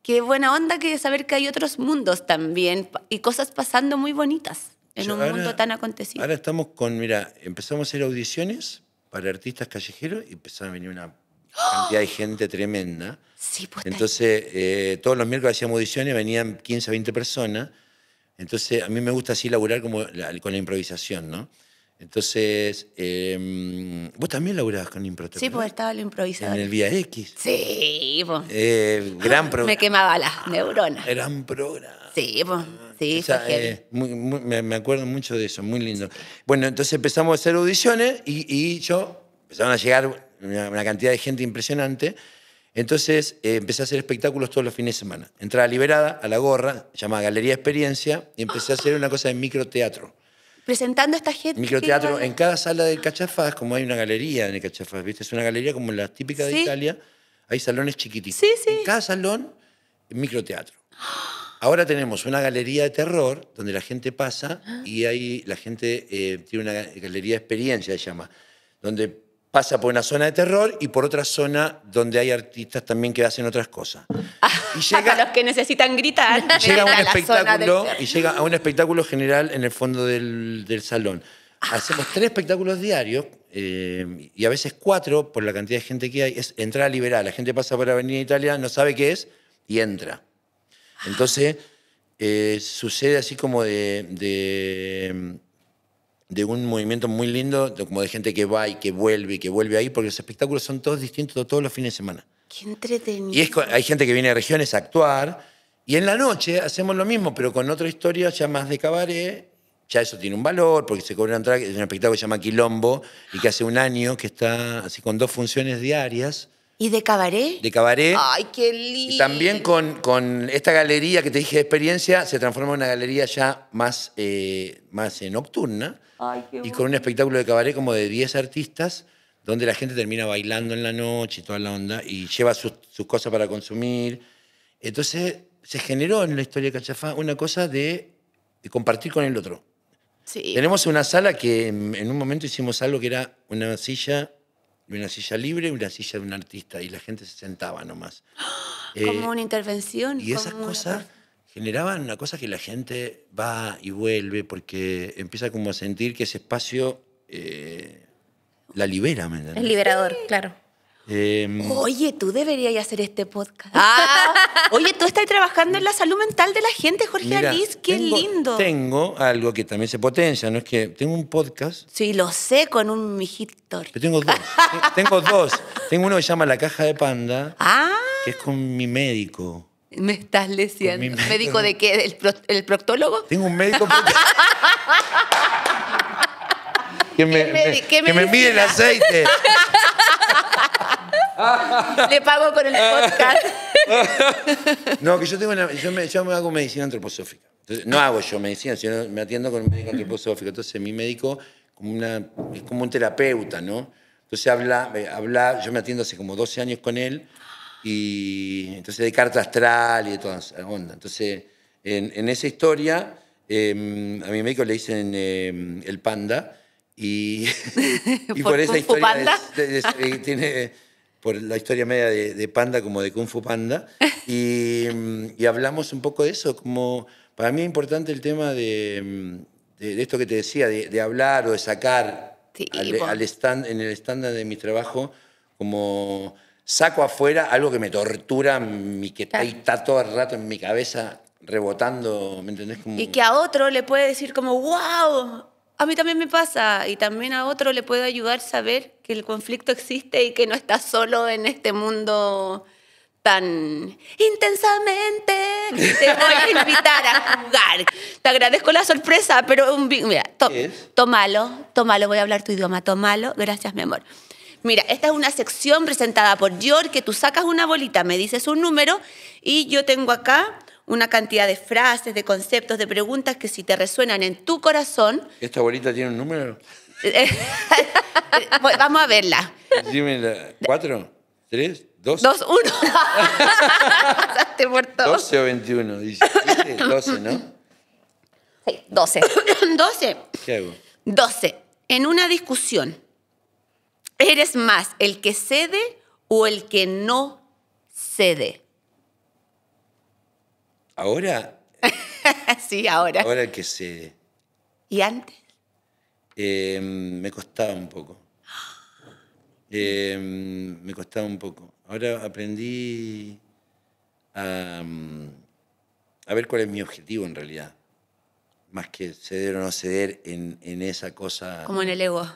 qué buena onda que saber que hay otros mundos también y cosas pasando muy bonitas en un mundo tan acontecido. Ahora estamos con, mira, empezamos a hacer audiciones para artistas callejeros y empezaron a venir una cantidad de gente tremenda. Sí, pues Entonces, eh, todos los miércoles hacíamos audiciones, venían 15 o 20 personas entonces, a mí me gusta así laburar como con la improvisación, ¿no? Entonces, em, vos también laburabas con improvisación? Sí, pues estaba el improvisador. En el Vía X. Sí, pues. Eh, gran programa. Me quemaba las neuronas. Gran programa. Sí, pues. Sí, eh, me acuerdo mucho de eso, muy lindo. Bueno, entonces empezamos a hacer audiciones y, y yo empezaron a llegar una cantidad de gente impresionante. Entonces eh, empecé a hacer espectáculos todos los fines de semana. Entraba liberada a la gorra, llamada Galería Experiencia, y empecé a hacer una cosa de microteatro. Presentando a esta gente. Microteatro. En cada sala del Cachafaz, como hay una galería en el Cachafaz, ¿viste? Es una galería como la típica de Italia. Hay salones chiquititos. Sí, sí. En cada salón, microteatro. Ahora tenemos una galería de terror donde la gente pasa y ahí la gente eh, tiene una galería de experiencia, se llama, donde pasa por una zona de terror y por otra zona donde hay artistas también que hacen otras cosas. Y llega, a los que necesitan gritar. llega a un espectáculo y llega a un espectáculo general en el fondo del, salón. Hacemos tres espectáculos diarios eh, y a veces cuatro por la cantidad de gente que hay. Es entrada liberal. La gente pasa por Avenida Italia, no sabe qué es y entra. Entonces eh, sucede así como de de un movimiento muy lindo, como de gente que va y que vuelve y que vuelve ahí, porque los espectáculos son todos distintos todos los fines de semana. Qué entretenido. Y es, hay gente que viene De regiones a actuar, y en la noche hacemos lo mismo, pero con otra historia ya más de cabaret, ya eso tiene un valor, porque se cobra entrada, es un espectáculo que se llama Quilombo, y que hace un año que está así con dos funciones diarias. ¿Y de cabaret? De cabaret. ¡Ay, qué lindo! Y también con, con esta galería que te dije de experiencia, se transforma en una galería ya más, eh, más nocturna, y con un espectáculo de cabaret como de 10 artistas, donde la gente termina bailando en la noche y toda la onda, y lleva sus, cosas para consumir. Entonces se generó en la historia de Cachafá una cosa de, compartir con el otro. Tenemos una sala que en, un momento hicimos algo que era una silla una silla libre y una silla de un artista y la gente se sentaba nomás. Como eh, una intervención. Y esas cosas generaban una cosa que la gente va y vuelve porque empieza como a sentir que ese espacio eh, la libera, ¿me entiendes? El liberador, claro. Em, oye, tú deberías hacer este podcast. Ah. oye, tú estás trabajando en la salud mental de la gente, Jorge mira, qué lindo. Tengo algo que también se potencia, ¿no? Es que tengo un podcast. Sí, lo sé, con un mijito. Pero tengo dos. tengo dos. Tengo uno que se llama La Caja de Panda, ah. que es con mi médico. Me estás lesionando. Médico, de qué? ¿El, proctólogo? Tengo un médico. que me, que me mide el aceite. Le pago con el podcast. no, que yo tengo una, yo, me, hago medicina antroposófica. no hago yo medicina, sino me atiendo con un médico antroposófico. Entonces, mi médico como una, es como un terapeuta, ¿no? Entonces habla, eh, habla, yo me atiendo hace como 12 años con él y entonces de carta astral y de toda esa onda. Entonces, en, en esa historia, em, a mi médico le dicen em, el panda y, y por, esa historia de, tiene por la historia media de, panda como de Kung Fu Panda y, em, y, hablamos un poco de eso, como para mí es importante el tema de, esto que te decía, de, hablar o de sacar al, stand, en el estándar de mi trabajo como saco afuera algo que me tortura, mi, que ahí está todo el rato en mi cabeza rebotando, ¿me entendés? Y que a otro le puede decir como, wow, a mí también me pasa. Y también a otro le puede ayudar saber que el conflicto existe y que no está solo en este mundo tan intensamente te voy a invitar a jugar. Te agradezco la sorpresa, pero un mira, tómalo, tómalo, voy a hablar tu idioma, tómalo, gracias mi amor. Mira, esta es una sección presentada por George, que tú sacas una bolita, me dices un número y yo tengo acá una cantidad de frases, de conceptos, de preguntas que si te resuenan en tu corazón... ¿Esta bolita tiene un número? Vamos a verla. Dime, ¿cuatro? ¿Tres? ¿Dos? Dos, uno. Pasaste por 12 o 21, 12, ¿no? Sí, 12. 12. ¿Qué hago? 12. En una discusión, eres más el que cede o el que no cede? Ahora. sí, ahora. Ahora el que cede. ¿Y antes? Em, me costaba un poco. Em, me costaba un poco. Ahora aprendí mm, a, ver cuál es mi objetivo en realidad. Más que ceder o no ceder en, en esa cosa. Como en el ego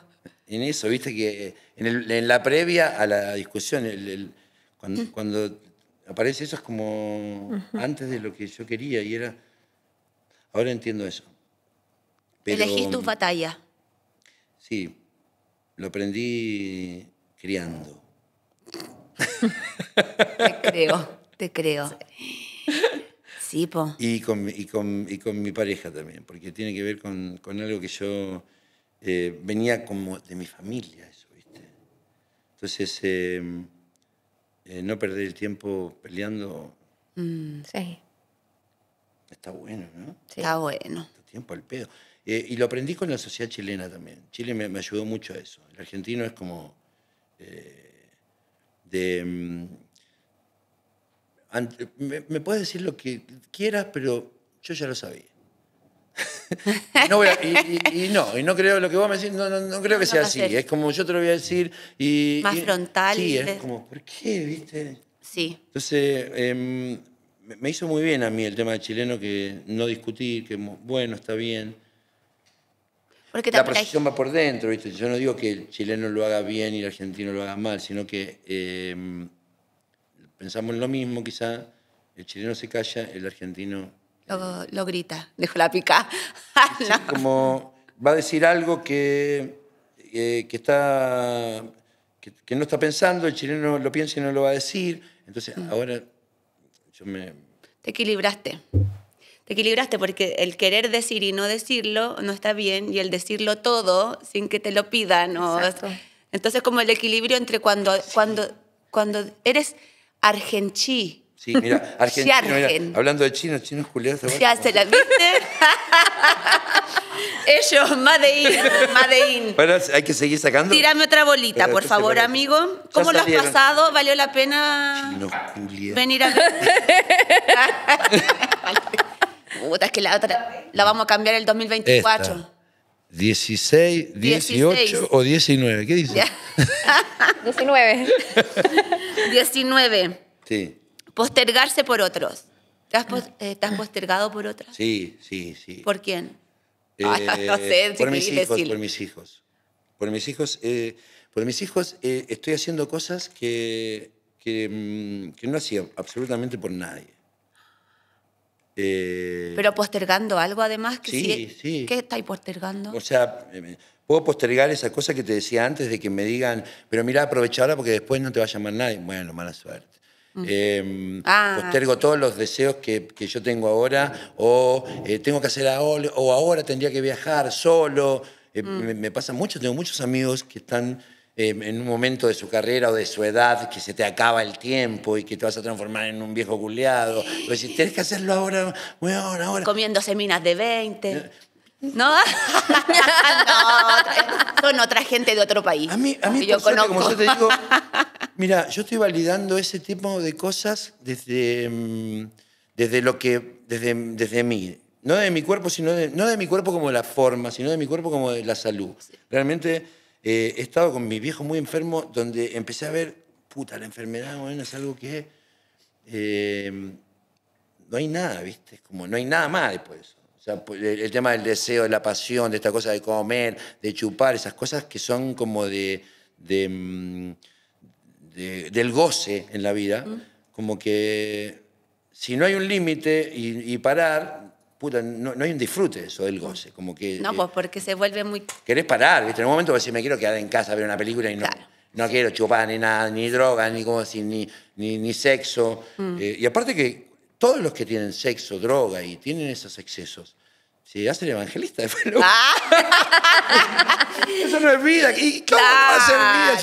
en eso, viste que eh, en, la previa a la discusión, mm. cuando, aparece eso es como antes de lo que yo quería y era, ahora entiendo eso. Pero, Elegís tu batalla. Sí, lo aprendí criando. te creo, te creo. Sí, po. Y con, mi pareja también, porque tiene que ver con algo que yo eh, venía como de mi familia eso, ¿viste? Entonces, em, eh, no perder el tiempo peleando. Mm, sí. Está bueno, ¿no? Está bueno. tiempo al pedo. Eh, y lo aprendí con la sociedad chilena también. Chile me, ayudó mucho a eso. El argentino es como de... Em, me puedes decir lo que quieras, pero yo ya lo sabía no y, no, y no creo, lo que vos me decís, no, no, creo que sea así. Es como yo te lo voy a decir y... Más frontal. Sí, es como, ¿por qué? ¿Viste? Sí. Entonces, em, me hizo muy bien a mí el tema de chileno, que no discutir, que bueno, está bien. Porque la posición va por dentro, ¿viste? Yo no digo que el chileno lo haga bien y el argentino lo haga mal, sino que em, pensamos en lo mismo, quizá el chileno se calla, el argentino lo, grita, dejó la pica. Ah, como va a decir algo que, que está que, no está pensando, el chileno lo piensa y no lo va a decir. Entonces, mm. ahora yo me... Te equilibraste. Te equilibraste porque el querer decir y no decirlo no está bien y el decirlo todo sin que te lo pidan. O... Entonces, como el equilibrio entre cuando, cuando, cuando eres argenchí Sí, mira, argentino, hablando de chinos, chinos culiados. Ya se la viste. Ellos, Madein, Madein. Bueno, hay que seguir sacando. Tírame otra bolita, por favor, amigo. ¿Cómo lo has pasado? ¿Valió la pena venir a Puta, es que la otra la vamos a cambiar el 2024. 16, 18 o 19, ¿qué dices? 19. 19. Sí. Postergarse por otros. ¿Estás, ah. eh, postergado por otros? Sí, sí, sí. ¿Por quién? Eh, por, mis hijos, por mis hijos, eh, por mis hijos. estoy haciendo cosas mm, que, no hacía absolutamente por nadie. Pero postergando algo además que sí, ¿Qué estáis postergando? O sea, puedo postergar esa cosa que te decía antes de que me digan, pero mira, aprovecha ahora porque después no te va a llamar nadie. Bueno, mala suerte. Eh, postergo todos los deseos que, yo tengo ahora o eh, tengo que hacer ahora o ahora tendría que viajar solo. Eh, mm. me, pasa mucho, tengo muchos amigos que están em, en un momento de su carrera o de su edad que se te acaba el tiempo y que te vas a transformar en un viejo culiado O si tienes que hacerlo ahora, weón, ahora. Comiendo seminas de 20. Eh. ¿No? no, son otra gente de otro país. A mí, a mí como yo te digo, Mira, yo estoy validando ese tipo de cosas desde, mm, desde lo que. Desde, desde mí. No de mi cuerpo, sino no de mi cuerpo como la forma, sino de mi cuerpo como de la salud. Realmente eh, he estado con mi viejo muy enfermo, donde empecé a ver, puta, la enfermedad bueno, es algo que. Eh, no hay nada, ¿viste? como, no hay nada más después de eso. O sea, pues, el, tema del deseo, de la pasión, de esta cosa de comer, de chupar, esas cosas que son como de mm, del goce en la vida, como que si no hay un límite y, parar, puta, no, hay un disfrute eso del goce, como que... No, eh, pues porque se vuelve muy... Querés parar, ¿viste? En un momento si me quiero quedar en casa a ver una película y no... quiero chupar ni nada, ni droga, ni ni, ni, sexo. Eh, y aparte que todos los que tienen sexo, droga y tienen esos excesos, Sí, vas a ser evangelista ah. Eso no es vida. a si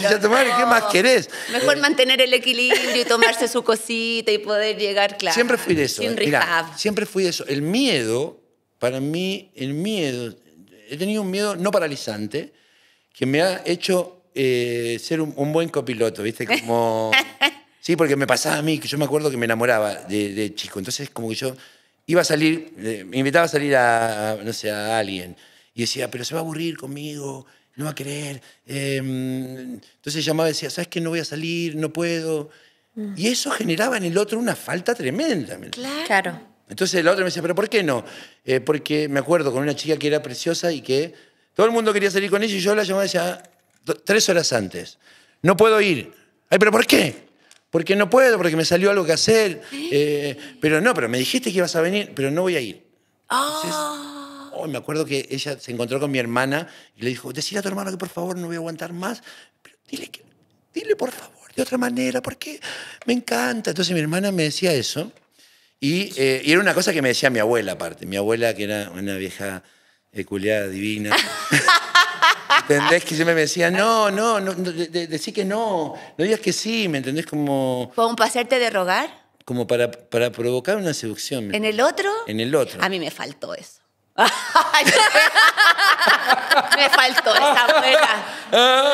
ya ¿Qué más querés? Mejor eh. mantener el equilibrio y tomarse su cosita y poder llegar, claro. Siempre fui de eso. Sin eh. siempre fui de eso. El miedo, para mí, el miedo, he tenido un miedo no paralizante que me ha hecho eh, ser un, buen copiloto, ¿viste? Como... Sí, porque me pasaba a mí, que yo me acuerdo que me enamoraba de, de chico. Entonces, como que yo iba a salir, eh, me invitaba a salir a, no alguien. Y decía, pero se va a aburrir conmigo, no va a querer. Em, entonces llamaba y decía, ¿sabes qué? No voy a salir, no puedo. Mm. Y eso generaba en el otro una falta tremenda. Claro. Entonces la otra me decía, ¿pero por qué no? Eh, porque me acuerdo con una chica que era preciosa y que todo el mundo quería salir con ella y yo la llamaba y decía, tres horas antes. No puedo ir. Ay, ¿pero por qué? Porque no puedo, porque me salió algo que hacer. Eh, pero no, pero me dijiste que ibas a venir, pero no voy a ir. Entonces, ah. oh, me acuerdo que ella se encontró con mi hermana y le dijo, decile a tu hermana que por favor no voy a aguantar más, pero dile, que, dile por favor de otra manera, porque me encanta. Entonces mi hermana me decía eso y, eh, era una cosa que me decía mi abuela aparte, mi abuela que era una vieja eh, culiada divina. ¿Entendés? Que siempre me decía, no, no, no, decí que no, no digas que sí, ¿me entendés? Como... ¿Como para hacerte de rogar? Como para, para provocar una seducción. ¿En el otro? En el otro. A mí me faltó eso. me faltó esa abuela.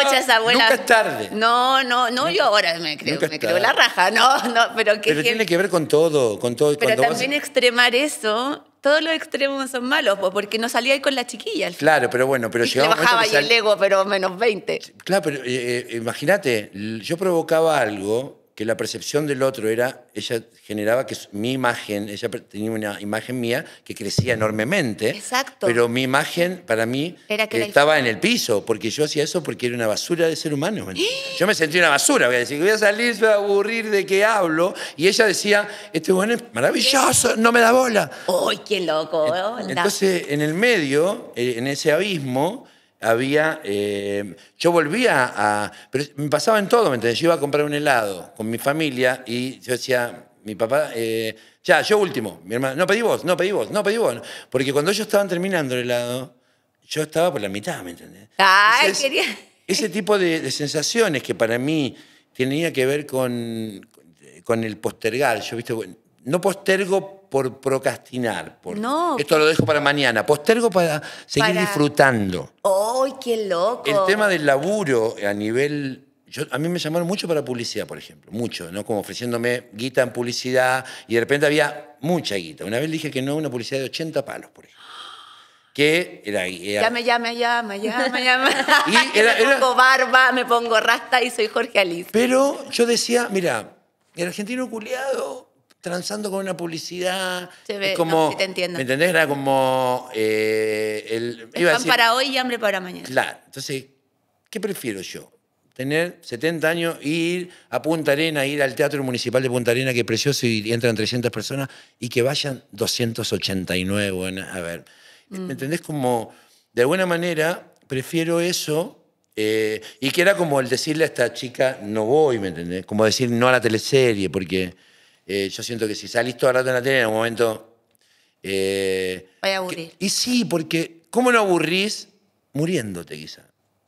Muchas ah, abuelas. Nunca es tarde. No, no, no, yo ahora me creo, me creo la raja. No, no, pero que. Pero tiene que ver con todo, con todo. Pero también extremar eso todos los extremos son malos, porque no salía ahí con la chiquilla. claro, pero bueno, pero y bajaba ahí el ego, pero menos 20. Claro, pero eh, eh, imagínate, yo provocaba algo que la percepción del otro era, ella generaba que mi imagen, ella tenía una imagen mía que crecía enormemente, Exacto. pero mi imagen para mí estaba en el piso, porque yo hacía eso porque era una basura de ser humano. Yo me sentía una basura, voy a decir, voy a salir, voy a aburrir de qué hablo, y ella decía, este bueno es maravilloso, no me da bola. ¡Uy, qué loco! Entonces, en el medio, eh, en ese abismo, había. Eh, yo volvía a. Pero me pasaba en todo, ¿me entendés? Yo iba a comprar un helado con mi familia y yo decía, mi papá. Eh, ya, yo último, mi hermano. No pedí vos, no pedí vos, no pedí vos. Porque cuando ellos estaban terminando el helado, yo estaba por la mitad, ¿me entendés? Ese tipo de, sensaciones que para mí tenía que ver con, con el postergar. Yo, viste, no postergo por procrastinar. no. Esto lo dejo para mañana. Postergo para seguir disfrutando. ¡Ay, qué loco! El tema del laburo a nivel a mí me llamaron mucho para publicidad, por ejemplo, mucho, ¿no? Como ofreciéndome guita en publicidad y de repente había mucha guita. Una vez dije que no, una publicidad de 80 palos, por ejemplo. Que era, Llame, llame, llame, llame, llame. y era, me pongo barba, me pongo rasta y soy Jorge Alice. Pero yo decía, mira, el argentino culiado transando con una publicidad. Se ve, como, te entiendo. ¿Me entendés? Era como. Eh, el, para hoy y hambre para mañana. Claro. Entonces, ¿qué prefiero yo? Tener 70 años, ir a Punta Arena, ir al Teatro Municipal de Punta Arena, que es precioso, y entran 300 personas, y que vayan 289 A ver. ¿Me mm. entendés? Como, de alguna manera, prefiero eso. Eh, y que era como el decirle a esta chica, no voy, ¿me entendés? Como decir no a la teleserie, porque eh, yo siento que si salís todo el rato en la tele, en algún momento. Eh, a aburrir. y sí, porque ¿cómo no aburrís? Muriéndote, quizá,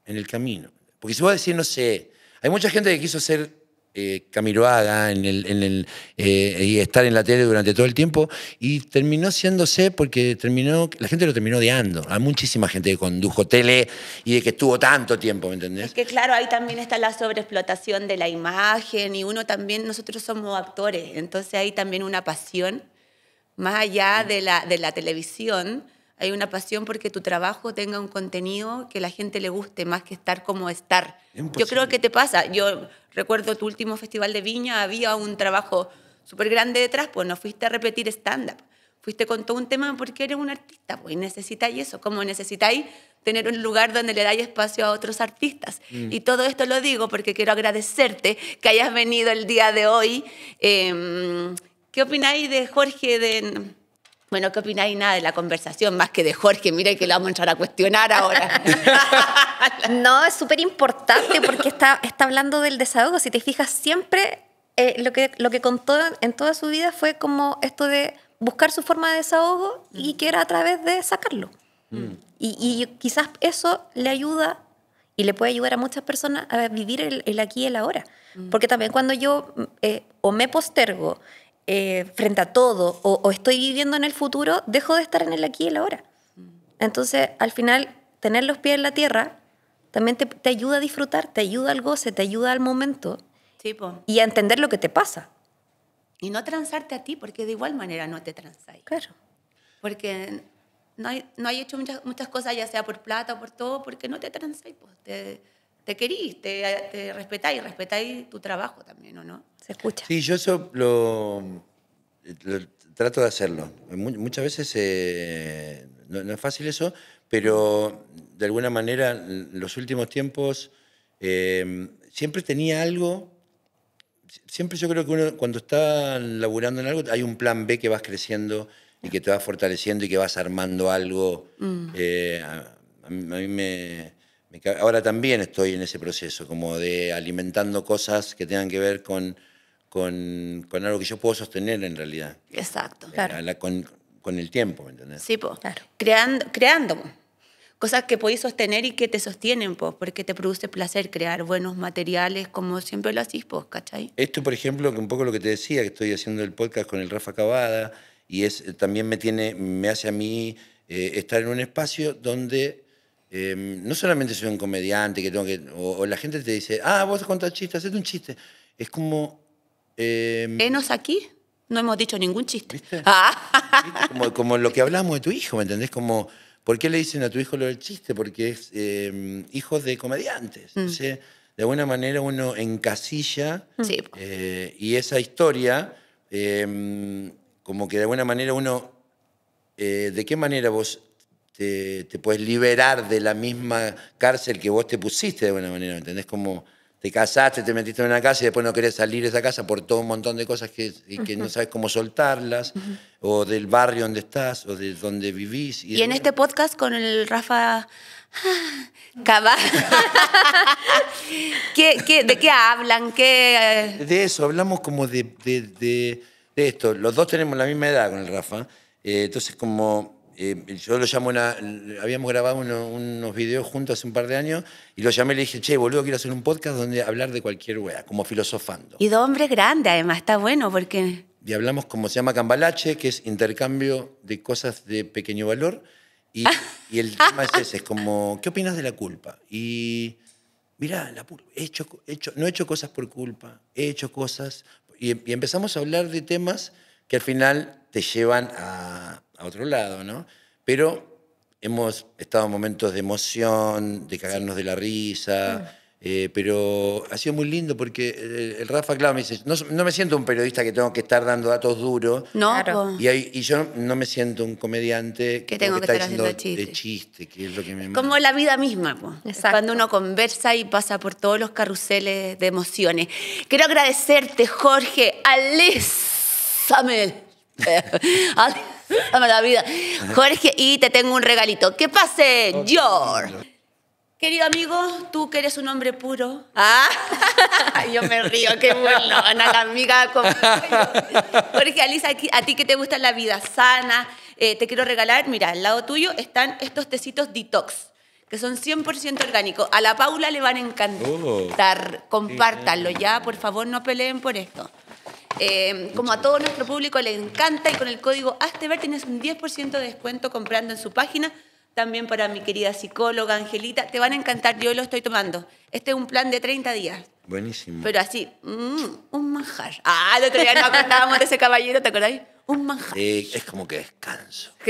en el camino. Porque si vos decís, no sé, hay mucha gente que quiso ser eh, Camiroaga en el, eh, y estar en la tele durante todo el tiempo. Y terminó siéndose porque terminó, la gente lo terminó odiando. Hay muchísima gente que condujo tele y de que estuvo tanto tiempo, ¿me entendés? Es que claro, ahí también está la sobreexplotación de la imagen y uno también, nosotros somos actores, entonces hay también una pasión, más allá de la, de la televisión, hay una pasión porque tu trabajo tenga un contenido que la gente le guste más que estar como estar. Yo creo que te pasa. Yo recuerdo tu último festival de Viña, había un trabajo súper grande detrás, pues no fuiste a repetir stand-up. Fuiste con todo un tema porque eres un artista, pues y necesitáis eso, como necesitáis tener un lugar donde le dais espacio a otros artistas. Mm. Y todo esto lo digo porque quiero agradecerte que hayas venido el día de hoy. Em, ¿Qué opináis de Jorge de bueno, ¿qué opináis nada de la conversación? Más que de Jorge, mire que lo vamos a entrar a cuestionar ahora. no, es súper importante porque está, está hablando del desahogo. Si te fijas, siempre eh, lo, que, lo que contó en toda su vida fue como esto de buscar su forma de desahogo y mm. que era a través de sacarlo. Mm. Y, quizás eso le ayuda y le puede ayudar a muchas personas a vivir el, aquí y el ahora. Mm. Porque también cuando yo eh, o me postergo eh, frente a todo o, estoy viviendo en el futuro, dejo de estar en el aquí y el ahora. Entonces, al final, tener los pies en la tierra también te, ayuda a disfrutar, te ayuda al goce, te ayuda al momento y a entender lo que te pasa. Y no transarte a ti, porque de igual manera no te transáis. Claro. Porque no hay, no hay hecho muchas, muchas cosas, ya sea por plata o por todo, porque no te transáis. Pues, te, te querís, te, respetáis, respetáis tu trabajo también, no? Se escucha. Sí, yo eso lo, trato de hacerlo. Muchas veces eh, no, es fácil eso, pero de alguna manera en los últimos tiempos em, siempre tenía algo, siempre yo creo que cuando está laburando en algo hay un plan B que vas creciendo y que te vas fortaleciendo y que vas armando algo. Mm. Eh, a mí me ahora también estoy en ese proceso, como de alimentando cosas que tengan que ver con, con, algo que yo puedo sostener en realidad. Exacto. Eh, con, el tiempo, ¿entendés? Sí, pues, claro. Creando, creando cosas que podéis sostener y que te sostienen, pues, porque te produce placer crear buenos materiales como siempre lo hacís, pues, ¿cachai? Esto, por ejemplo, que un poco lo que te decía, que estoy haciendo el podcast con el Rafa Cavada, y es, también me, tiene, me hace a mí eh, estar en un espacio donde Em, no solamente soy un comediante que tengo que. O, la gente te dice, ah, vos contás chistes, hacete un chiste. Es como. Eh, aquí? No hemos dicho ningún chiste. Ah. Como, lo que hablamos de tu hijo, ¿me entendés? Como, ¿por qué le dicen a tu hijo lo del chiste? Porque es em, hijo de comediantes. Mm. de alguna manera uno encasilla casilla mm. eh, y esa historia, como que de alguna manera uno, eh, ¿de qué manera vos te, puedes liberar de la misma cárcel que vos te pusiste de buena manera, ¿entendés? Como te casaste, te metiste en una casa y después no querés salir de esa casa por todo un montón de cosas que, que no sabes cómo soltarlas, o del barrio donde estás, o de donde vivís. Y, en este podcast con el Rafa ¿Qué, de qué hablan? ¿Qué... Eh? De eso, hablamos como de, de, de, esto. Los dos tenemos la misma edad con el Rafa, eh, entonces como eh, yo lo llamo, una, habíamos grabado unos videos juntos hace un par de años y lo llamé y le dije, che, boludo, quiero hacer un podcast donde hablar de cualquier wea, como filosofando. Y de hombres grandes, además, está bueno porque... Y hablamos como se llama cambalache, que es intercambio de cosas de pequeño valor. Y, y el tema es ese, es como, ¿qué opinas de la culpa? Y mirá, he hecho, hecho, no he hecho cosas por culpa, he hecho cosas... y empezamos a hablar de temas que al final te llevan a, a otro lado, ¿no? Pero hemos estado en momentos de emoción, de cagarnos de la risa. Mm. Eh, pero ha sido muy lindo porque eh, el, Rafa, claro, me dice, no, me siento un periodista que tengo que estar dando datos duros. No, y, yo no me siento un comediante que tengo que, estar haciendo chiste. de chiste, que es lo que Como la vida misma, pues. cuando uno conversa y pasa por todos los carruseles de emociones. Quiero agradecerte, Jorge, Alés, Samuel la vida. Jorge, y te tengo un regalito. ¿Qué pase, George? Querido amigo, tú que eres un hombre puro. Ah, yo me río, qué bueno, la amiga. Jorge, Alisa, a ti que te gusta la vida sana, eh, te quiero regalar, mira, al lado tuyo están estos tecitos detox que son 100% orgánicos. A la Paula le van a encantar. Oh, compartanlo ya, por favor, no peleen por esto. Eh, como a todo nuestro público le encanta y con el código ver tienes un 10% de descuento comprando en su página. También para mi querida psicóloga Angelita, te van a encantar, yo lo estoy tomando. Este es un plan de 30 días. Buenísimo. Pero así, mm, un majar Ah, el otro día nos acordábamos de ese caballero, ¿te acordáis? Un manjar. Eh, es como que descanso.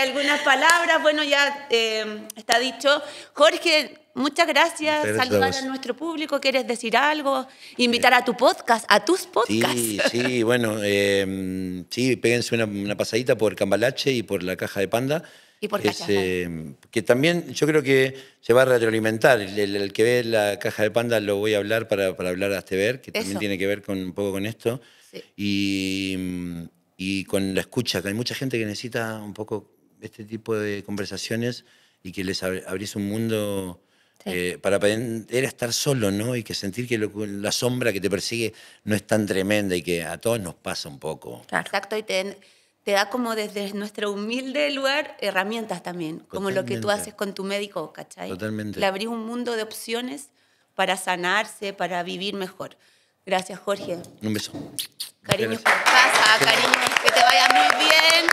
algunas palabras. Bueno, ya eh, está dicho. Jorge, muchas gracias. Saludar a nuestro público. ¿Quieres decir algo? Invitar a tu podcast, a tus podcasts. Sí, sí, bueno. Eh, sí, péguense una, una pasadita por Cambalache y por la Caja de Panda. ¿Y eh, que también yo creo que se va a retroalimentar. El, que ve la caja de panda lo voy a hablar para, para hablar este ver, que también tiene que ver con, un poco con esto. Y, y, con la escucha, que hay mucha gente que necesita un poco este tipo de conversaciones y que les abrís un mundo eh, para aprender estar solo, ¿no? Y que sentir que la sombra que te persigue no es tan tremenda y que a todos nos pasa un poco. Exacto, y te te da como desde nuestro humilde lugar herramientas también, como lo que tú haces con tu médico, ¿cachai? Totalmente. Le abrís un mundo de opciones para sanarse, para vivir mejor. Gracias, Jorge. Un beso. Cariños pasa, cariños, que te vaya muy bien.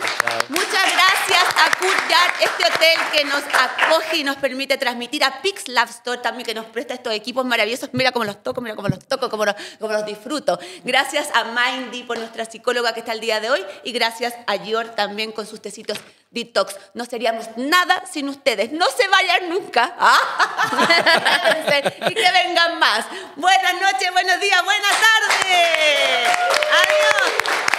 Muchas gracias a Yard este hotel que nos acoge y nos permite transmitir, a Pix Love Store también que nos presta estos equipos maravillosos. Mira cómo los toco, mira cómo los toco, cómo los, disfruto. Gracias a Mindy por nuestra psicóloga que está el día de hoy y gracias a Yor también con sus tecitos detox. No seríamos nada sin ustedes. No se vayan nunca. ¿ah? y que vengan más. Buenas noches, buenos días, buenas tardes. años.